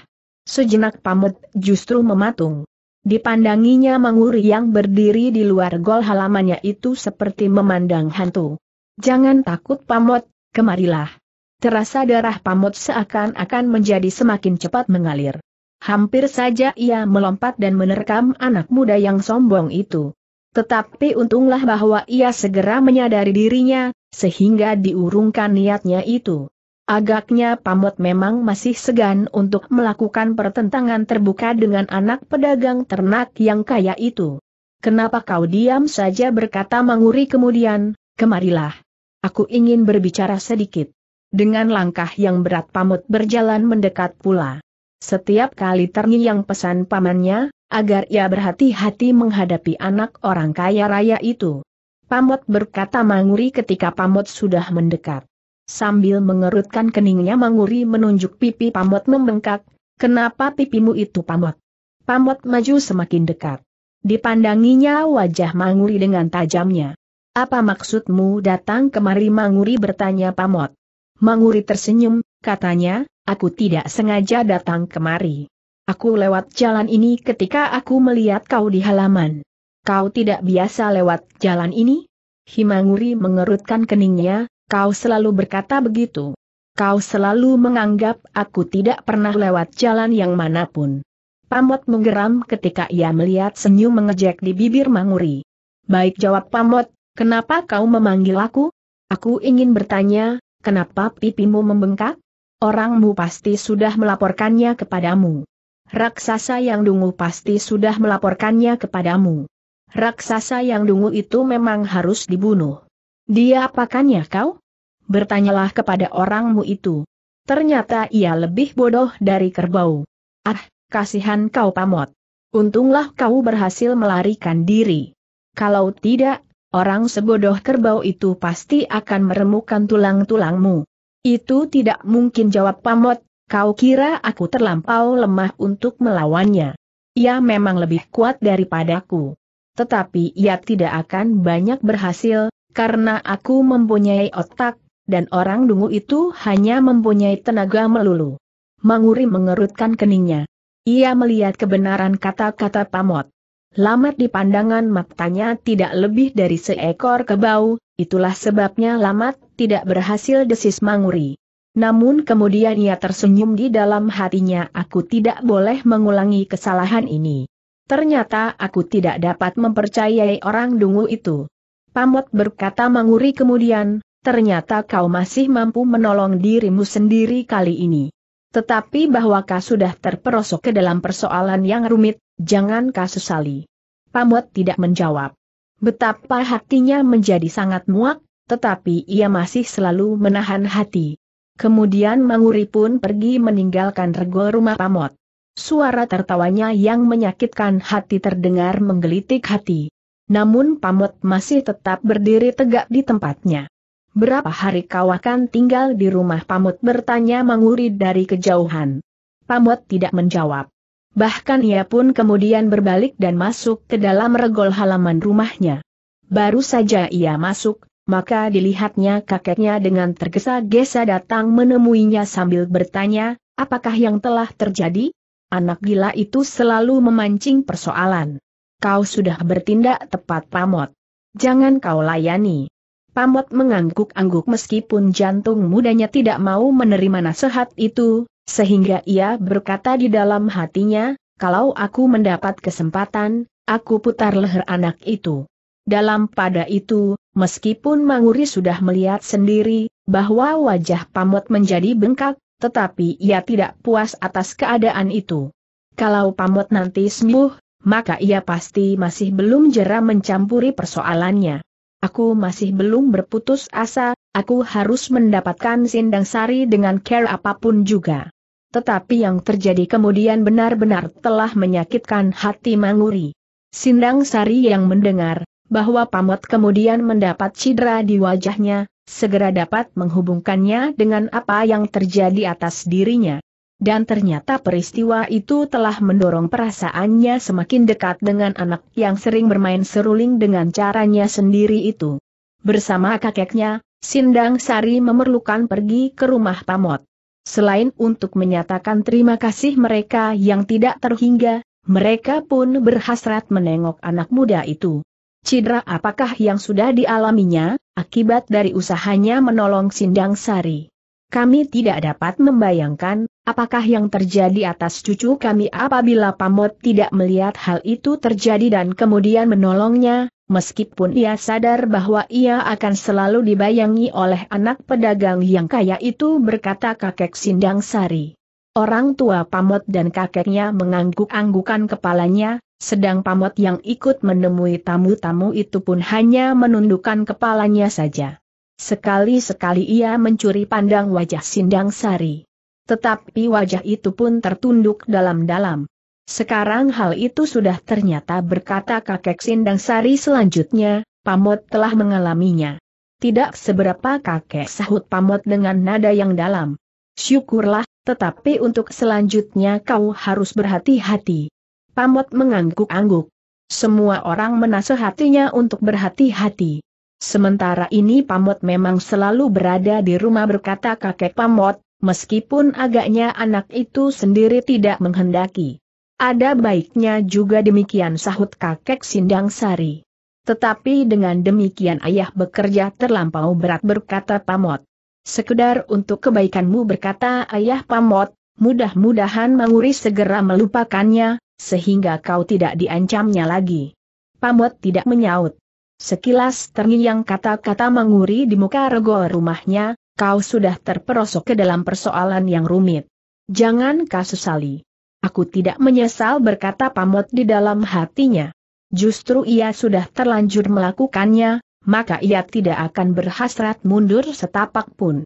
Speaker 1: Sejenak Pamot justru mematung. Dipandanginya manguri yang berdiri di luar gol halamannya itu seperti memandang hantu. Jangan takut pamot, kemarilah. Terasa darah pamot seakan-akan menjadi semakin cepat mengalir. Hampir saja ia melompat dan menerkam anak muda yang sombong itu. Tetapi untunglah bahwa ia segera menyadari dirinya, sehingga diurungkan niatnya itu. Agaknya Pamot memang masih segan untuk melakukan pertentangan terbuka dengan anak pedagang ternak yang kaya itu. Kenapa kau diam saja berkata Manguri kemudian, kemarilah. Aku ingin berbicara sedikit. Dengan langkah yang berat Pamot berjalan mendekat pula. Setiap kali yang pesan pamannya, agar ia berhati-hati menghadapi anak orang kaya raya itu. Pamot berkata Manguri ketika Pamot sudah mendekat. Sambil mengerutkan keningnya manguri menunjuk pipi pamot membengkak, kenapa pipimu itu pamot? Pamot maju semakin dekat. Dipandanginya wajah manguri dengan tajamnya. Apa maksudmu datang kemari manguri bertanya pamot? Manguri tersenyum, katanya, aku tidak sengaja datang kemari. Aku lewat jalan ini ketika aku melihat kau di halaman. Kau tidak biasa lewat jalan ini? Himanguri mengerutkan keningnya, Kau selalu berkata begitu. Kau selalu menganggap aku tidak pernah lewat jalan yang manapun. Pamot menggeram ketika ia melihat senyum mengejek di bibir Manguri. Baik jawab Pamot, kenapa kau memanggil aku? Aku ingin bertanya, kenapa pipimu membengkak? Orangmu pasti sudah melaporkannya kepadamu. Raksasa yang dungu pasti sudah melaporkannya kepadamu. Raksasa yang dungu itu memang harus dibunuh. Dia apakannya kau? Bertanyalah kepada orangmu itu. Ternyata ia lebih bodoh dari kerbau. Ah, kasihan kau pamot. Untunglah kau berhasil melarikan diri. Kalau tidak, orang sebodoh kerbau itu pasti akan meremukkan tulang-tulangmu. Itu tidak mungkin jawab pamot, kau kira aku terlampau lemah untuk melawannya. Ia memang lebih kuat daripadaku. Tetapi ia tidak akan banyak berhasil, karena aku mempunyai otak, dan orang dungu itu hanya mempunyai tenaga melulu. Manguri mengerutkan keningnya. Ia melihat kebenaran kata-kata pamot. Lamat di pandangan matanya tidak lebih dari seekor kebau, itulah sebabnya Lamat tidak berhasil desis Manguri. Namun kemudian ia tersenyum di dalam hatinya aku tidak boleh mengulangi kesalahan ini. Ternyata aku tidak dapat mempercayai orang dungu itu. Pamot berkata Manguri kemudian, ternyata kau masih mampu menolong dirimu sendiri kali ini. Tetapi bahwa kau sudah terperosok ke dalam persoalan yang rumit, jangan kau sesali. Pamot tidak menjawab. Betapa hatinya menjadi sangat muak, tetapi ia masih selalu menahan hati. Kemudian Manguri pun pergi meninggalkan regol rumah Pamot. Suara tertawanya yang menyakitkan hati terdengar menggelitik hati namun Pamot masih tetap berdiri tegak di tempatnya. Berapa hari kau akan tinggal di rumah Pamot bertanya Manguri dari kejauhan. Pamot tidak menjawab. Bahkan ia pun kemudian berbalik dan masuk ke dalam regol halaman rumahnya. Baru saja ia masuk, maka dilihatnya kakeknya dengan tergesa-gesa datang menemuinya sambil bertanya, apakah yang telah terjadi? Anak gila itu selalu memancing persoalan kau sudah bertindak tepat pamot. Jangan kau layani. Pamot mengangguk-angguk meskipun jantung mudanya tidak mau menerima nasihat itu, sehingga ia berkata di dalam hatinya, kalau aku mendapat kesempatan, aku putar leher anak itu. Dalam pada itu, meskipun Manguri sudah melihat sendiri, bahwa wajah Pamot menjadi bengkak, tetapi ia tidak puas atas keadaan itu. Kalau Pamot nanti sembuh, maka ia pasti masih belum jera mencampuri persoalannya. Aku masih belum berputus asa, aku harus mendapatkan sindang sari dengan care apapun juga. Tetapi yang terjadi kemudian benar-benar telah menyakitkan hati Manguri. Sindang Sari yang mendengar, bahwa Pamot kemudian mendapat cedera di wajahnya, segera dapat menghubungkannya dengan apa yang terjadi atas dirinya. Dan ternyata peristiwa itu telah mendorong perasaannya semakin dekat dengan anak yang sering bermain seruling dengan caranya sendiri itu. Bersama kakeknya, Sindang Sari memerlukan pergi ke rumah Pamot. Selain untuk menyatakan terima kasih mereka yang tidak terhingga, mereka pun berhasrat menengok anak muda itu. Cidra apakah yang sudah dialaminya, akibat dari usahanya menolong Sindang Sari. Kami tidak dapat membayangkan, apakah yang terjadi atas cucu kami apabila Pamot tidak melihat hal itu terjadi dan kemudian menolongnya, meskipun ia sadar bahwa ia akan selalu dibayangi oleh anak pedagang yang kaya itu berkata kakek Sindang Sari. Orang tua Pamot dan kakeknya mengangguk-anggukan kepalanya, sedang Pamot yang ikut menemui tamu-tamu itu pun hanya menundukkan kepalanya saja. Sekali-sekali ia mencuri pandang wajah Sindang Sari. Tetapi wajah itu pun tertunduk dalam-dalam. Sekarang hal itu sudah ternyata berkata kakek Sindang Sari selanjutnya, Pamot telah mengalaminya. Tidak seberapa kakek sahut Pamot dengan nada yang dalam. Syukurlah, tetapi untuk selanjutnya kau harus berhati-hati. Pamot mengangguk-angguk. Semua orang menasehatinya untuk berhati-hati. Sementara ini Pamot memang selalu berada di rumah berkata kakek Pamot, meskipun agaknya anak itu sendiri tidak menghendaki. Ada baiknya juga demikian sahut kakek Sindang Sari. Tetapi dengan demikian ayah bekerja terlampau berat berkata Pamot. Sekedar untuk kebaikanmu berkata ayah Pamot, mudah-mudahan Manguri segera melupakannya, sehingga kau tidak diancamnya lagi. Pamot tidak menyaut. Sekilas terngiang kata-kata menguri di muka rego rumahnya, kau sudah terperosok ke dalam persoalan yang rumit. Jangan kasusali. Aku tidak menyesal berkata pamot di dalam hatinya. Justru ia sudah terlanjur melakukannya, maka ia tidak akan berhasrat mundur setapak pun.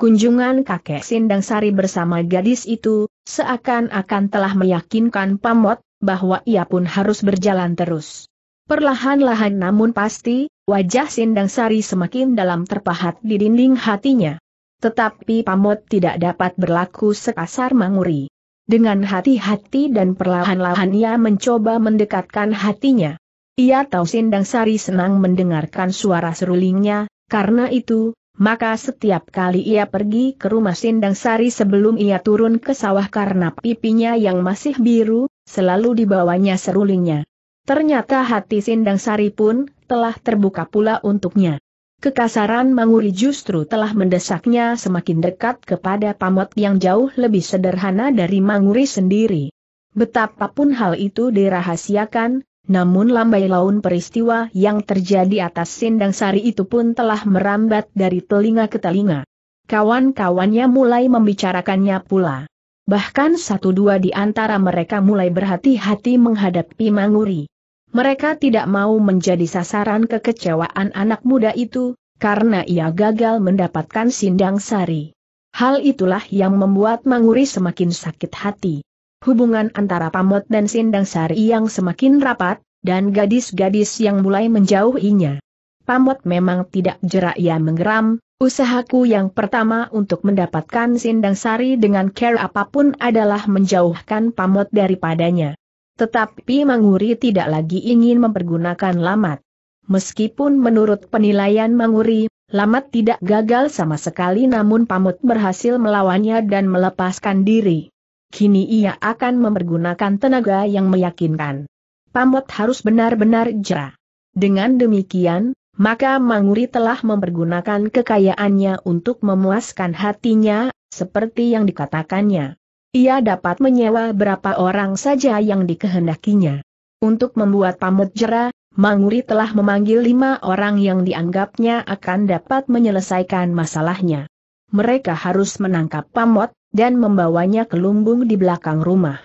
Speaker 1: Kunjungan kakek Sindang Sari bersama gadis itu, seakan-akan telah meyakinkan pamot, bahwa ia pun harus berjalan terus. Perlahan-lahan namun pasti, wajah Sindang Sari semakin dalam terpahat di dinding hatinya. Tetapi pamot tidak dapat berlaku sekasar manguri. Dengan hati-hati dan perlahan-lahan ia mencoba mendekatkan hatinya. Ia tahu Sindang Sari senang mendengarkan suara serulingnya, karena itu, maka setiap kali ia pergi ke rumah Sindang Sari sebelum ia turun ke sawah karena pipinya yang masih biru, selalu dibawanya serulingnya. Ternyata hati Sindang Sari pun telah terbuka pula untuknya. Kekasaran Manguri justru telah mendesaknya semakin dekat kepada pamot yang jauh lebih sederhana dari Manguri sendiri. Betapapun hal itu dirahasiakan, namun lambai laun peristiwa yang terjadi atas Sindang Sari itu pun telah merambat dari telinga ke telinga. Kawan-kawannya mulai membicarakannya pula. Bahkan satu dua di antara mereka mulai berhati-hati menghadapi Manguri. Mereka tidak mau menjadi sasaran kekecewaan anak muda itu, karena ia gagal mendapatkan sindang sari. Hal itulah yang membuat Manguri semakin sakit hati. Hubungan antara Pamot dan Sindang Sari yang semakin rapat, dan gadis-gadis yang mulai menjauhinya. Pamot memang tidak jerak ia menggeram, usahaku yang pertama untuk mendapatkan Sindang Sari dengan care apapun adalah menjauhkan Pamot daripadanya. Tetapi Manguri tidak lagi ingin mempergunakan Lamat. Meskipun menurut penilaian Manguri, Lamat tidak gagal sama sekali namun Pamut berhasil melawannya dan melepaskan diri. Kini ia akan mempergunakan tenaga yang meyakinkan. Pamut harus benar-benar jera. Dengan demikian, maka Manguri telah mempergunakan kekayaannya untuk memuaskan hatinya, seperti yang dikatakannya. Ia dapat menyewa berapa orang saja yang dikehendakinya. Untuk membuat pamut jera, Manguri telah memanggil lima orang yang dianggapnya akan dapat menyelesaikan masalahnya. Mereka harus menangkap pamot, dan membawanya ke lumbung di belakang rumah.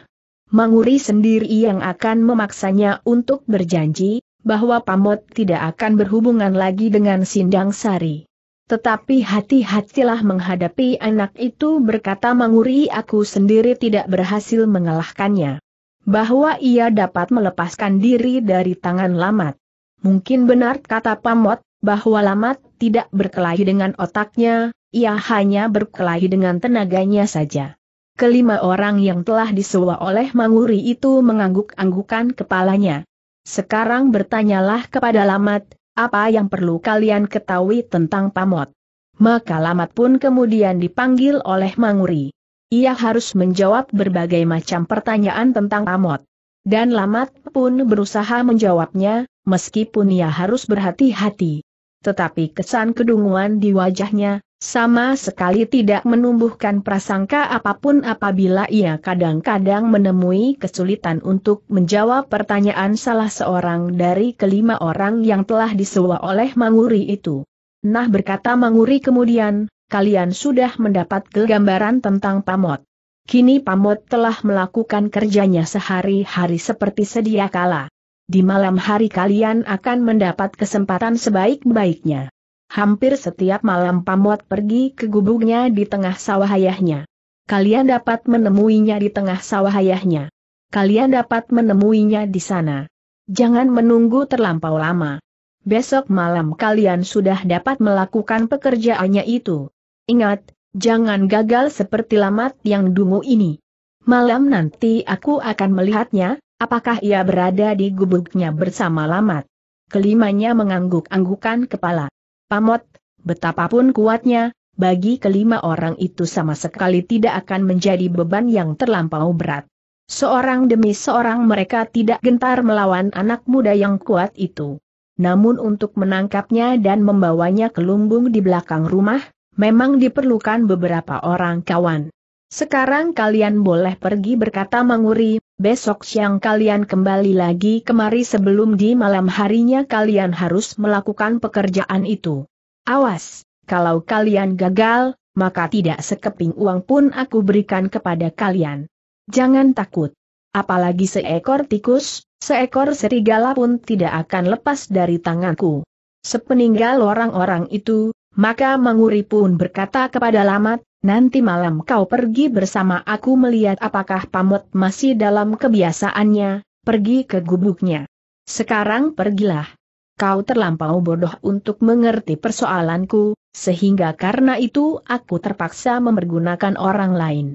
Speaker 1: Manguri sendiri yang akan memaksanya untuk berjanji, bahwa Pamot tidak akan berhubungan lagi dengan Sindang Sari. Tetapi hati-hatilah menghadapi anak itu berkata menguri aku sendiri tidak berhasil mengalahkannya. Bahwa ia dapat melepaskan diri dari tangan Lamat. Mungkin benar kata Pamot, bahwa Lamat tidak berkelahi dengan otaknya, ia hanya berkelahi dengan tenaganya saja. Kelima orang yang telah disewa oleh Manguri itu mengangguk-anggukan kepalanya. Sekarang bertanyalah kepada Lamat, apa yang perlu kalian ketahui tentang pamot? Maka Lamat pun kemudian dipanggil oleh Manguri. Ia harus menjawab berbagai macam pertanyaan tentang pamot. Dan Lamat pun berusaha menjawabnya, meskipun ia harus berhati-hati. Tetapi kesan kedunguan di wajahnya, sama sekali tidak menumbuhkan prasangka apapun apabila ia kadang-kadang menemui kesulitan untuk menjawab pertanyaan salah seorang dari kelima orang yang telah disewa oleh Manguri itu. Nah berkata Manguri kemudian, kalian sudah mendapat kegambaran tentang Pamot. Kini Pamot telah melakukan kerjanya sehari-hari seperti sedia kala. Di malam hari kalian akan mendapat kesempatan sebaik-baiknya. Hampir setiap malam Pamot pergi ke gubuknya di tengah sawah ayahnya. Kalian dapat menemuinya di tengah sawah ayahnya. Kalian dapat menemuinya di sana. Jangan menunggu terlampau lama. Besok malam kalian sudah dapat melakukan pekerjaannya itu. Ingat, jangan gagal seperti lamat yang dungu ini. Malam nanti aku akan melihatnya, apakah ia berada di gubuknya bersama lamat. Kelimanya mengangguk-anggukan kepala. Pamot, betapapun kuatnya, bagi kelima orang itu sama sekali tidak akan menjadi beban yang terlampau berat. Seorang demi seorang mereka tidak gentar melawan anak muda yang kuat itu. Namun untuk menangkapnya dan membawanya ke lumbung di belakang rumah, memang diperlukan beberapa orang kawan. Sekarang kalian boleh pergi berkata Manguri, besok siang kalian kembali lagi kemari sebelum di malam harinya kalian harus melakukan pekerjaan itu. Awas, kalau kalian gagal, maka tidak sekeping uang pun aku berikan kepada kalian. Jangan takut. Apalagi seekor tikus, seekor serigala pun tidak akan lepas dari tanganku. Sepeninggal orang-orang itu, maka Manguri pun berkata kepada Lamat, Nanti malam kau pergi bersama aku melihat apakah pamut masih dalam kebiasaannya, pergi ke gubuknya. Sekarang pergilah. Kau terlampau bodoh untuk mengerti persoalanku, sehingga karena itu aku terpaksa mempergunakan orang lain.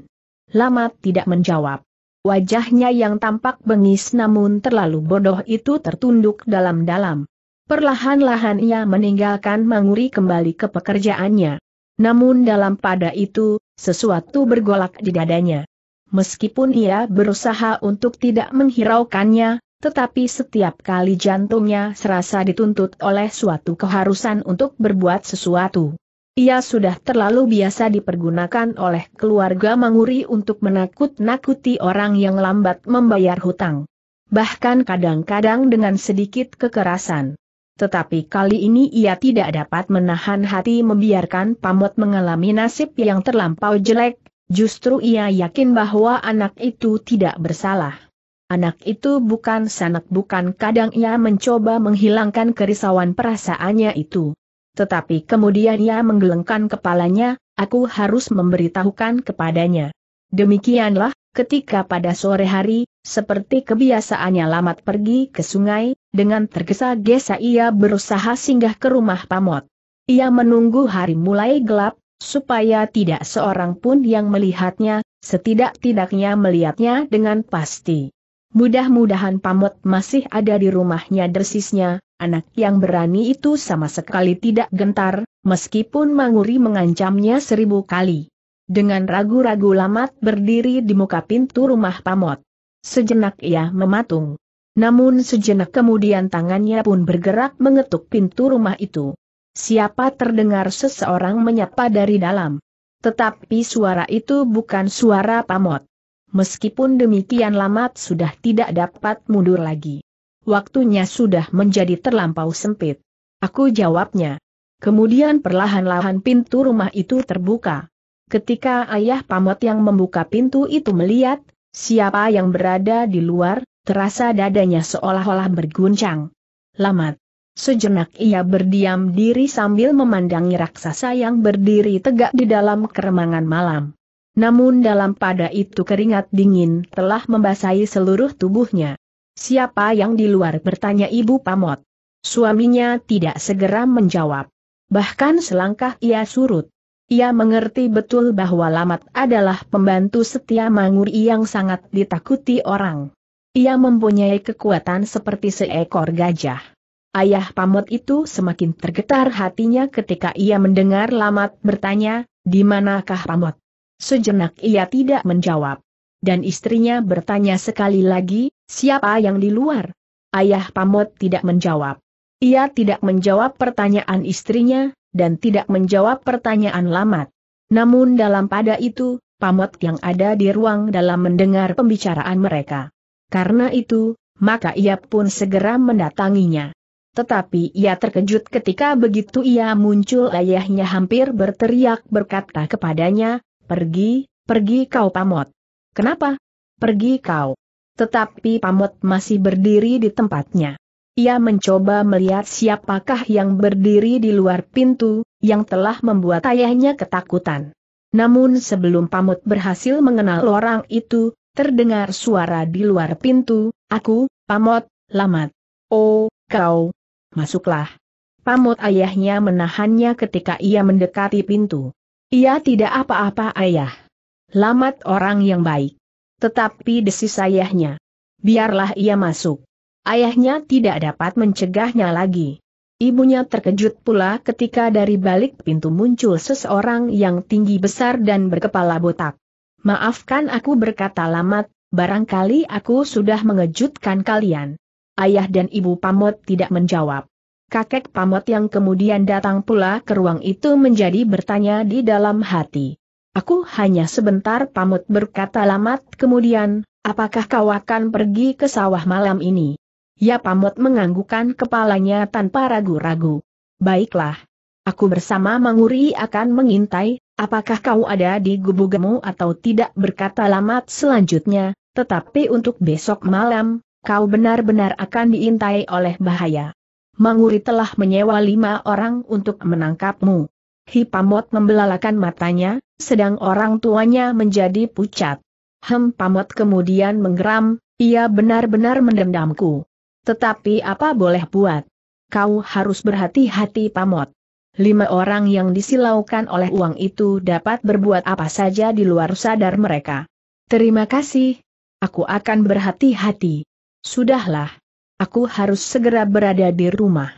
Speaker 1: Lama tidak menjawab. Wajahnya yang tampak bengis namun terlalu bodoh itu tertunduk dalam-dalam. Perlahan-lahan ia meninggalkan Manguri kembali ke pekerjaannya. Namun dalam pada itu, sesuatu bergolak di dadanya. Meskipun ia berusaha untuk tidak menghiraukannya, tetapi setiap kali jantungnya serasa dituntut oleh suatu keharusan untuk berbuat sesuatu. Ia sudah terlalu biasa dipergunakan oleh keluarga Manguri untuk menakut-nakuti orang yang lambat membayar hutang. Bahkan kadang-kadang dengan sedikit kekerasan. Tetapi kali ini ia tidak dapat menahan hati membiarkan Pamot mengalami nasib yang terlampau jelek, justru ia yakin bahwa anak itu tidak bersalah. Anak itu bukan sanak bukan kadang ia mencoba menghilangkan kerisauan perasaannya itu. Tetapi kemudian ia menggelengkan kepalanya, aku harus memberitahukan kepadanya. Demikianlah, ketika pada sore hari, seperti kebiasaannya Lamat pergi ke sungai, dengan tergesa-gesa ia berusaha singgah ke rumah pamot. Ia menunggu hari mulai gelap, supaya tidak seorang pun yang melihatnya, setidak-tidaknya melihatnya dengan pasti. Mudah-mudahan pamot masih ada di rumahnya dersisnya, anak yang berani itu sama sekali tidak gentar, meskipun Manguri mengancamnya seribu kali. Dengan ragu-ragu Lamat berdiri di muka pintu rumah pamot. Sejenak ia mematung. Namun sejenak kemudian tangannya pun bergerak mengetuk pintu rumah itu. Siapa terdengar seseorang menyapa dari dalam. Tetapi suara itu bukan suara pamot. Meskipun demikian Lamat sudah tidak dapat mundur lagi. Waktunya sudah menjadi terlampau sempit. Aku jawabnya. Kemudian perlahan-lahan pintu rumah itu terbuka. Ketika ayah pamot yang membuka pintu itu melihat, siapa yang berada di luar, terasa dadanya seolah-olah berguncang. Lamat. Sejenak ia berdiam diri sambil memandangi raksasa yang berdiri tegak di dalam keremangan malam. Namun dalam pada itu keringat dingin telah membasahi seluruh tubuhnya. Siapa yang di luar bertanya Ibu Pamot. Suaminya tidak segera menjawab. Bahkan selangkah ia surut. Ia mengerti betul bahwa Lamat adalah pembantu setia Manguri yang sangat ditakuti orang. Ia mempunyai kekuatan seperti seekor gajah. Ayah Pamot itu semakin tergetar hatinya ketika ia mendengar Lamat bertanya, di manakah Pamot? Sejenak ia tidak menjawab. Dan istrinya bertanya sekali lagi, siapa yang di luar? Ayah Pamot tidak menjawab. Ia tidak menjawab pertanyaan istrinya, dan tidak menjawab pertanyaan Lamat. Namun dalam pada itu, pamot yang ada di ruang dalam mendengar pembicaraan mereka. Karena itu, maka ia pun segera mendatanginya. Tetapi ia terkejut ketika begitu ia muncul ayahnya hampir berteriak berkata kepadanya, Pergi, pergi kau pamot. Kenapa? Pergi kau. Tetapi pamot masih berdiri di tempatnya. Ia mencoba melihat siapakah yang berdiri di luar pintu, yang telah membuat ayahnya ketakutan. Namun sebelum Pamot berhasil mengenal orang itu, terdengar suara di luar pintu, aku, Pamot, Lamat. Oh, kau, masuklah. Pamot ayahnya menahannya ketika ia mendekati pintu. Ia tidak apa-apa ayah. Lamat orang yang baik. Tetapi desis ayahnya. Biarlah ia masuk. Ayahnya tidak dapat mencegahnya lagi. Ibunya terkejut pula ketika dari balik pintu muncul seseorang yang tinggi besar dan berkepala botak. Maafkan aku berkata lamat, barangkali aku sudah mengejutkan kalian. Ayah dan ibu Pamot tidak menjawab. Kakek Pamot yang kemudian datang pula ke ruang itu menjadi bertanya di dalam hati. Aku hanya sebentar Pamot berkata lamat kemudian, apakah kau akan pergi ke sawah malam ini? Ya Pamot menganggukan kepalanya tanpa ragu-ragu. Baiklah. Aku bersama Manguri akan mengintai, apakah kau ada di gubugemu atau tidak berkata lamat selanjutnya, tetapi untuk besok malam, kau benar-benar akan diintai oleh bahaya. Manguri telah menyewa lima orang untuk menangkapmu. Hipamot membelalakan matanya, sedang orang tuanya menjadi pucat. Hem, pamot kemudian menggeram, ia benar-benar mendendamku. Tetapi apa boleh buat? Kau harus berhati-hati Pamot lima orang yang disilaukan oleh uang itu dapat berbuat apa saja di luar sadar mereka. Terima kasih. Aku akan berhati-hati. Sudahlah. Aku harus segera berada di rumah.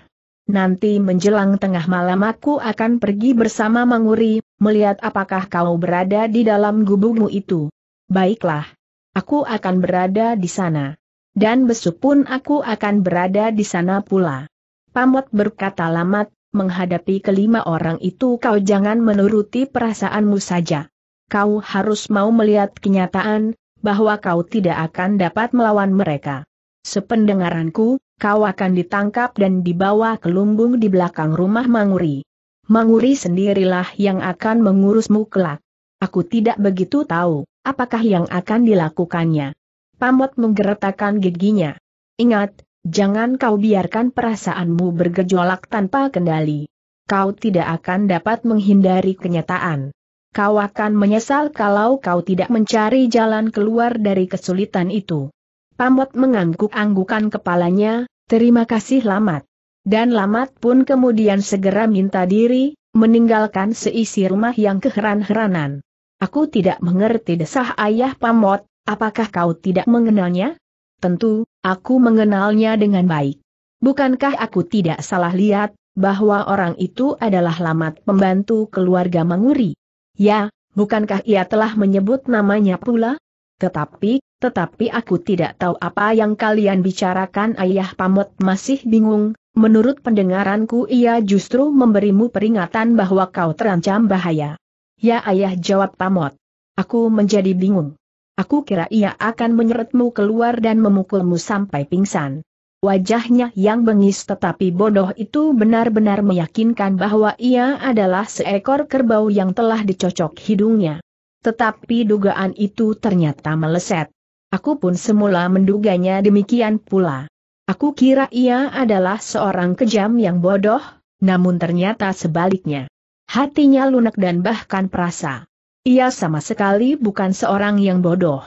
Speaker 1: Nanti menjelang tengah malam aku akan pergi bersama Manguri, melihat apakah kau berada di dalam gubukmu itu. Baiklah. Aku akan berada di sana. Dan besok pun aku akan berada di sana pula. Pamot berkata lamat, menghadapi kelima orang itu kau jangan menuruti perasaanmu saja. Kau harus mau melihat kenyataan, bahwa kau tidak akan dapat melawan mereka. Sependengaranku, kau akan ditangkap dan dibawa ke lumbung di belakang rumah Manguri. Manguri sendirilah yang akan mengurusmu kelak. Aku tidak begitu tahu, apakah yang akan dilakukannya. Pamot menggeretakan giginya. Ingat, Jangan kau biarkan perasaanmu bergejolak tanpa kendali. Kau tidak akan dapat menghindari kenyataan. Kau akan menyesal kalau kau tidak mencari jalan keluar dari kesulitan itu. Pamot mengangguk-anggukan kepalanya, terima kasih Lamat. Dan Lamat pun kemudian segera minta diri, meninggalkan seisi rumah yang keheran-heranan. Aku tidak mengerti desah ayah Pamot, apakah kau tidak mengenalnya? Tentu, aku mengenalnya dengan baik. Bukankah aku tidak salah lihat, bahwa orang itu adalah lamat pembantu keluarga Manguri? Ya, bukankah ia telah menyebut namanya pula? Tetapi, tetapi aku tidak tahu apa yang kalian bicarakan ayah pamot masih bingung, menurut pendengaranku ia justru memberimu peringatan bahwa kau terancam bahaya. Ya ayah jawab pamot. Aku menjadi bingung. Aku kira ia akan menyeretmu keluar dan memukulmu sampai pingsan. Wajahnya yang bengis tetapi bodoh itu benar-benar meyakinkan bahwa ia adalah seekor kerbau yang telah dicocok hidungnya. Tetapi dugaan itu ternyata meleset. Aku pun semula menduganya demikian pula. Aku kira ia adalah seorang kejam yang bodoh, namun ternyata sebaliknya. Hatinya lunak dan bahkan perasa. Ia sama sekali bukan seorang yang bodoh.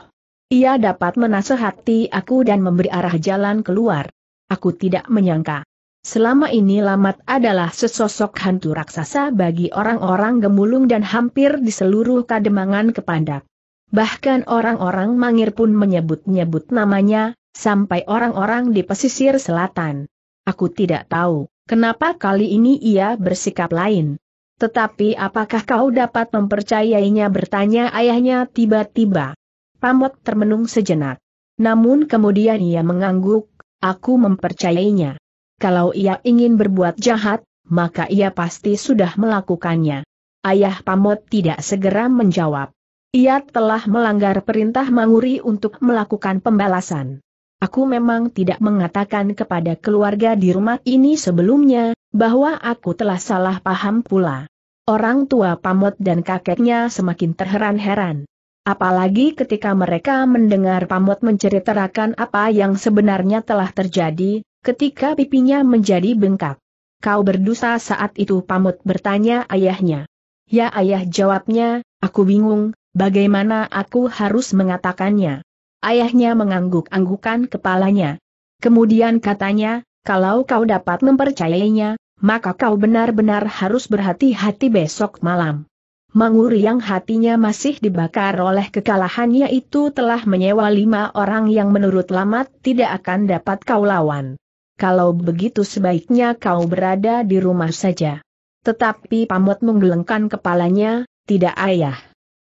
Speaker 1: Ia dapat menasehati aku dan memberi arah jalan keluar. Aku tidak menyangka. Selama ini Lamat adalah sesosok hantu raksasa bagi orang-orang gemulung dan hampir di seluruh kademangan kepandak. Bahkan orang-orang mangir pun menyebut-nyebut namanya, sampai orang-orang di pesisir selatan. Aku tidak tahu, kenapa kali ini ia bersikap lain. Tetapi apakah kau dapat mempercayainya bertanya ayahnya tiba-tiba. Pamot termenung sejenak. Namun kemudian ia mengangguk, aku mempercayainya. Kalau ia ingin berbuat jahat, maka ia pasti sudah melakukannya. Ayah Pamot tidak segera menjawab. Ia telah melanggar perintah Manguri untuk melakukan pembalasan. Aku memang tidak mengatakan kepada keluarga di rumah ini sebelumnya, bahwa aku telah salah paham pula. Orang tua Pamot dan kakeknya semakin terheran-heran. Apalagi ketika mereka mendengar Pamot menceritakan apa yang sebenarnya telah terjadi, ketika pipinya menjadi bengkak. Kau berdosa saat itu Pamot bertanya ayahnya. Ya ayah jawabnya, aku bingung, bagaimana aku harus mengatakannya. Ayahnya mengangguk-anggukan kepalanya. Kemudian katanya, kalau kau dapat mempercayainya, maka kau benar-benar harus berhati-hati besok malam. Manguri yang hatinya masih dibakar oleh kekalahannya itu telah menyewa lima orang yang menurut Lamat tidak akan dapat kau lawan. Kalau begitu sebaiknya kau berada di rumah saja. Tetapi Pamot menggelengkan kepalanya, tidak ayah.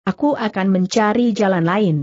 Speaker 1: Aku akan mencari jalan lain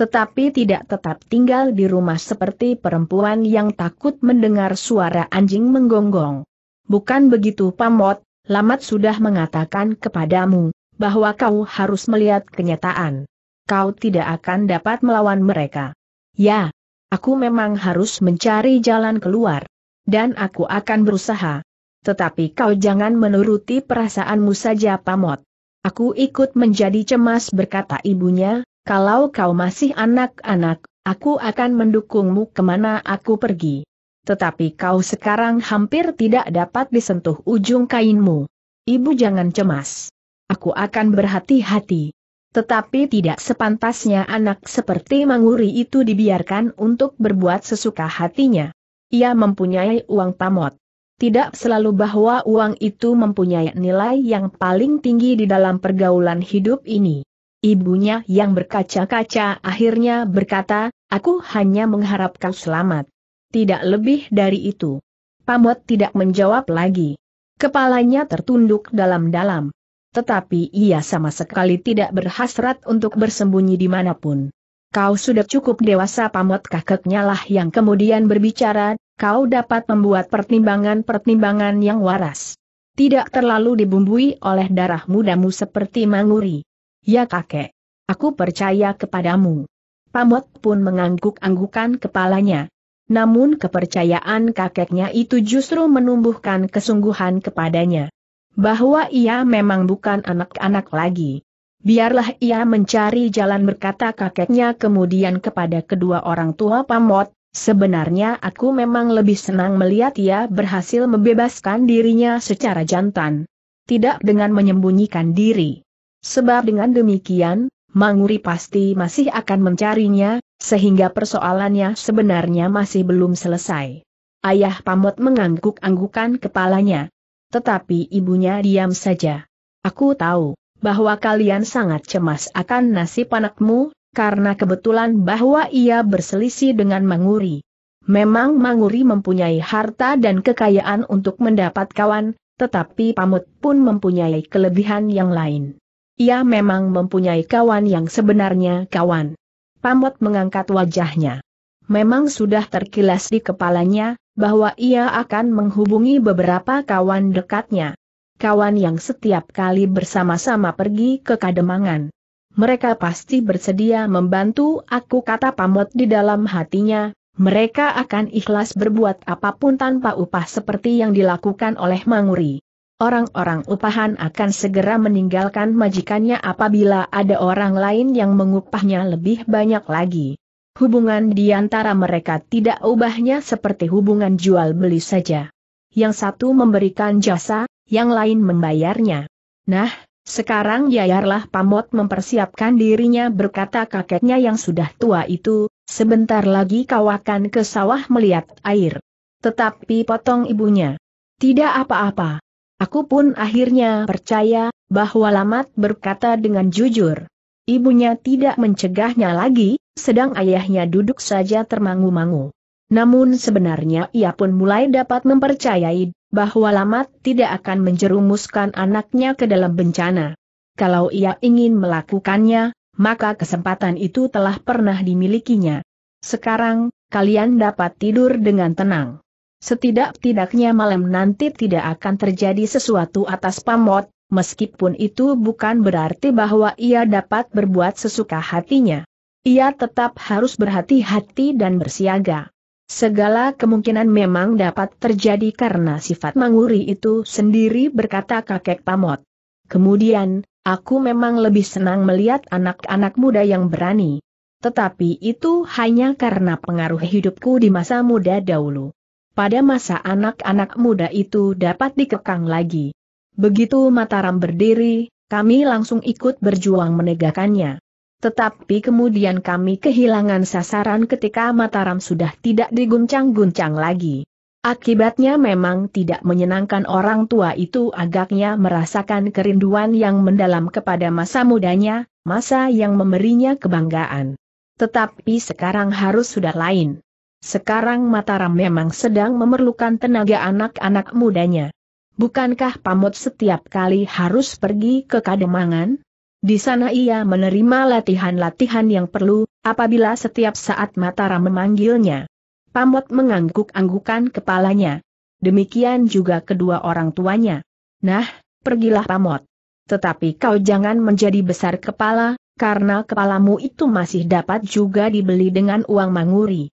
Speaker 1: tetapi tidak tetap tinggal di rumah seperti perempuan yang takut mendengar suara anjing menggonggong. Bukan begitu Pamot, Lamat sudah mengatakan kepadamu, bahwa kau harus melihat kenyataan. Kau tidak akan dapat melawan mereka. Ya, aku memang harus mencari jalan keluar. Dan aku akan berusaha. Tetapi kau jangan menuruti perasaanmu saja Pamot. Aku ikut menjadi cemas berkata ibunya, kalau kau masih anak-anak, aku akan mendukungmu kemana aku pergi. Tetapi kau sekarang hampir tidak dapat disentuh ujung kainmu. Ibu jangan cemas. Aku akan berhati-hati. Tetapi tidak sepantasnya anak seperti Manguri itu dibiarkan untuk berbuat sesuka hatinya. Ia mempunyai uang pamot. Tidak selalu bahwa uang itu mempunyai nilai yang paling tinggi di dalam pergaulan hidup ini. Ibunya yang berkaca-kaca akhirnya berkata, aku hanya mengharapkan selamat. Tidak lebih dari itu. Pamot tidak menjawab lagi. Kepalanya tertunduk dalam-dalam. Tetapi ia sama sekali tidak berhasrat untuk bersembunyi di manapun. Kau sudah cukup dewasa pamot kakeknya lah yang kemudian berbicara, kau dapat membuat pertimbangan-pertimbangan yang waras. Tidak terlalu dibumbui oleh darah mudamu seperti manguri. Ya kakek. Aku percaya kepadamu. Pamot pun mengangguk-anggukan kepalanya. Namun kepercayaan kakeknya itu justru menumbuhkan kesungguhan kepadanya. Bahwa ia memang bukan anak-anak lagi. Biarlah ia mencari jalan berkata kakeknya kemudian kepada kedua orang tua Pamot, sebenarnya aku memang lebih senang melihat ia berhasil membebaskan dirinya secara jantan. Tidak dengan menyembunyikan diri. Sebab dengan demikian, Manguri pasti masih akan mencarinya, sehingga persoalannya sebenarnya masih belum selesai. Ayah Pamot mengangguk-anggukan kepalanya. Tetapi ibunya diam saja. Aku tahu, bahwa kalian sangat cemas akan nasib anakmu, karena kebetulan bahwa ia berselisih dengan Manguri. Memang Manguri mempunyai harta dan kekayaan untuk mendapat kawan, tetapi Pamut pun mempunyai kelebihan yang lain. Ia memang mempunyai kawan yang sebenarnya kawan. Pamot mengangkat wajahnya. Memang sudah terkilas di kepalanya, bahwa ia akan menghubungi beberapa kawan dekatnya. Kawan yang setiap kali bersama-sama pergi ke Kademangan. Mereka pasti bersedia membantu aku kata Pamot di dalam hatinya, mereka akan ikhlas berbuat apapun tanpa upah seperti yang dilakukan oleh Manguri. Orang-orang upahan akan segera meninggalkan majikannya apabila ada orang lain yang mengupahnya lebih banyak lagi. Hubungan di antara mereka tidak ubahnya seperti hubungan jual-beli saja. Yang satu memberikan jasa, yang lain membayarnya. Nah, sekarang Yayarlah Pamot mempersiapkan dirinya berkata kakeknya yang sudah tua itu, sebentar lagi kau akan ke sawah melihat air. Tetapi potong ibunya. Tidak apa-apa, Aku pun akhirnya percaya, bahwa Lamat berkata dengan jujur. Ibunya tidak mencegahnya lagi, sedang ayahnya duduk saja termangu-mangu. Namun sebenarnya ia pun mulai dapat mempercayai, bahwa Lamat tidak akan menjerumuskan anaknya ke dalam bencana. Kalau ia ingin melakukannya, maka kesempatan itu telah pernah dimilikinya. Sekarang, kalian dapat tidur dengan tenang. Setidak-tidaknya malam nanti tidak akan terjadi sesuatu atas pamot, meskipun itu bukan berarti bahwa ia dapat berbuat sesuka hatinya. Ia tetap harus berhati-hati dan bersiaga. Segala kemungkinan memang dapat terjadi karena sifat manguri itu sendiri berkata kakek pamot. Kemudian, aku memang lebih senang melihat anak-anak muda yang berani. Tetapi itu hanya karena pengaruh hidupku di masa muda dahulu pada masa anak-anak muda itu dapat dikekang lagi. Begitu Mataram berdiri, kami langsung ikut berjuang menegakkannya. Tetapi kemudian kami kehilangan sasaran ketika Mataram sudah tidak diguncang-guncang lagi. Akibatnya memang tidak menyenangkan orang tua itu agaknya merasakan kerinduan yang mendalam kepada masa mudanya, masa yang memberinya kebanggaan. Tetapi sekarang harus sudah lain. Sekarang Mataram memang sedang memerlukan tenaga anak-anak mudanya. Bukankah Pamot setiap kali harus pergi ke Kademangan? Di sana ia menerima latihan-latihan yang perlu, apabila setiap saat Mataram memanggilnya. Pamot mengangguk-anggukan kepalanya. Demikian juga kedua orang tuanya. Nah, pergilah Pamot. Tetapi kau jangan menjadi besar kepala, karena kepalamu itu masih dapat juga dibeli dengan uang manguri.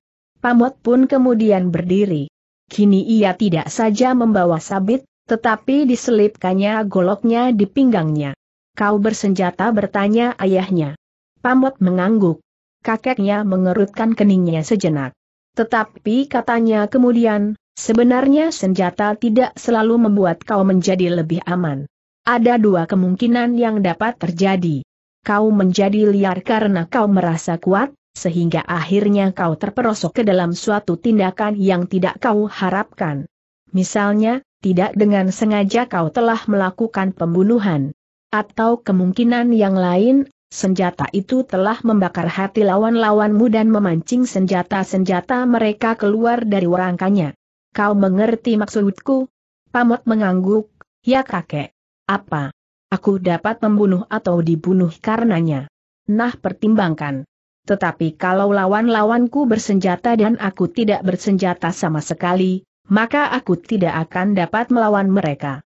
Speaker 1: Pamot pun kemudian berdiri. Kini ia tidak saja membawa sabit, tetapi diselipkannya goloknya di pinggangnya. Kau bersenjata bertanya ayahnya. Pamot mengangguk. Kakeknya mengerutkan keningnya sejenak. Tetapi katanya kemudian, sebenarnya senjata tidak selalu membuat kau menjadi lebih aman. Ada dua kemungkinan yang dapat terjadi. Kau menjadi liar karena kau merasa kuat, sehingga akhirnya kau terperosok ke dalam suatu tindakan yang tidak kau harapkan. Misalnya, tidak dengan sengaja kau telah melakukan pembunuhan. Atau kemungkinan yang lain, senjata itu telah membakar hati lawan-lawanmu dan memancing senjata-senjata mereka keluar dari rangkanya. Kau mengerti maksudku? Pamot mengangguk, ya kakek. Apa? Aku dapat membunuh atau dibunuh karenanya. Nah pertimbangkan. Tetapi kalau lawan-lawanku bersenjata dan aku tidak bersenjata sama sekali, maka aku tidak akan dapat melawan mereka.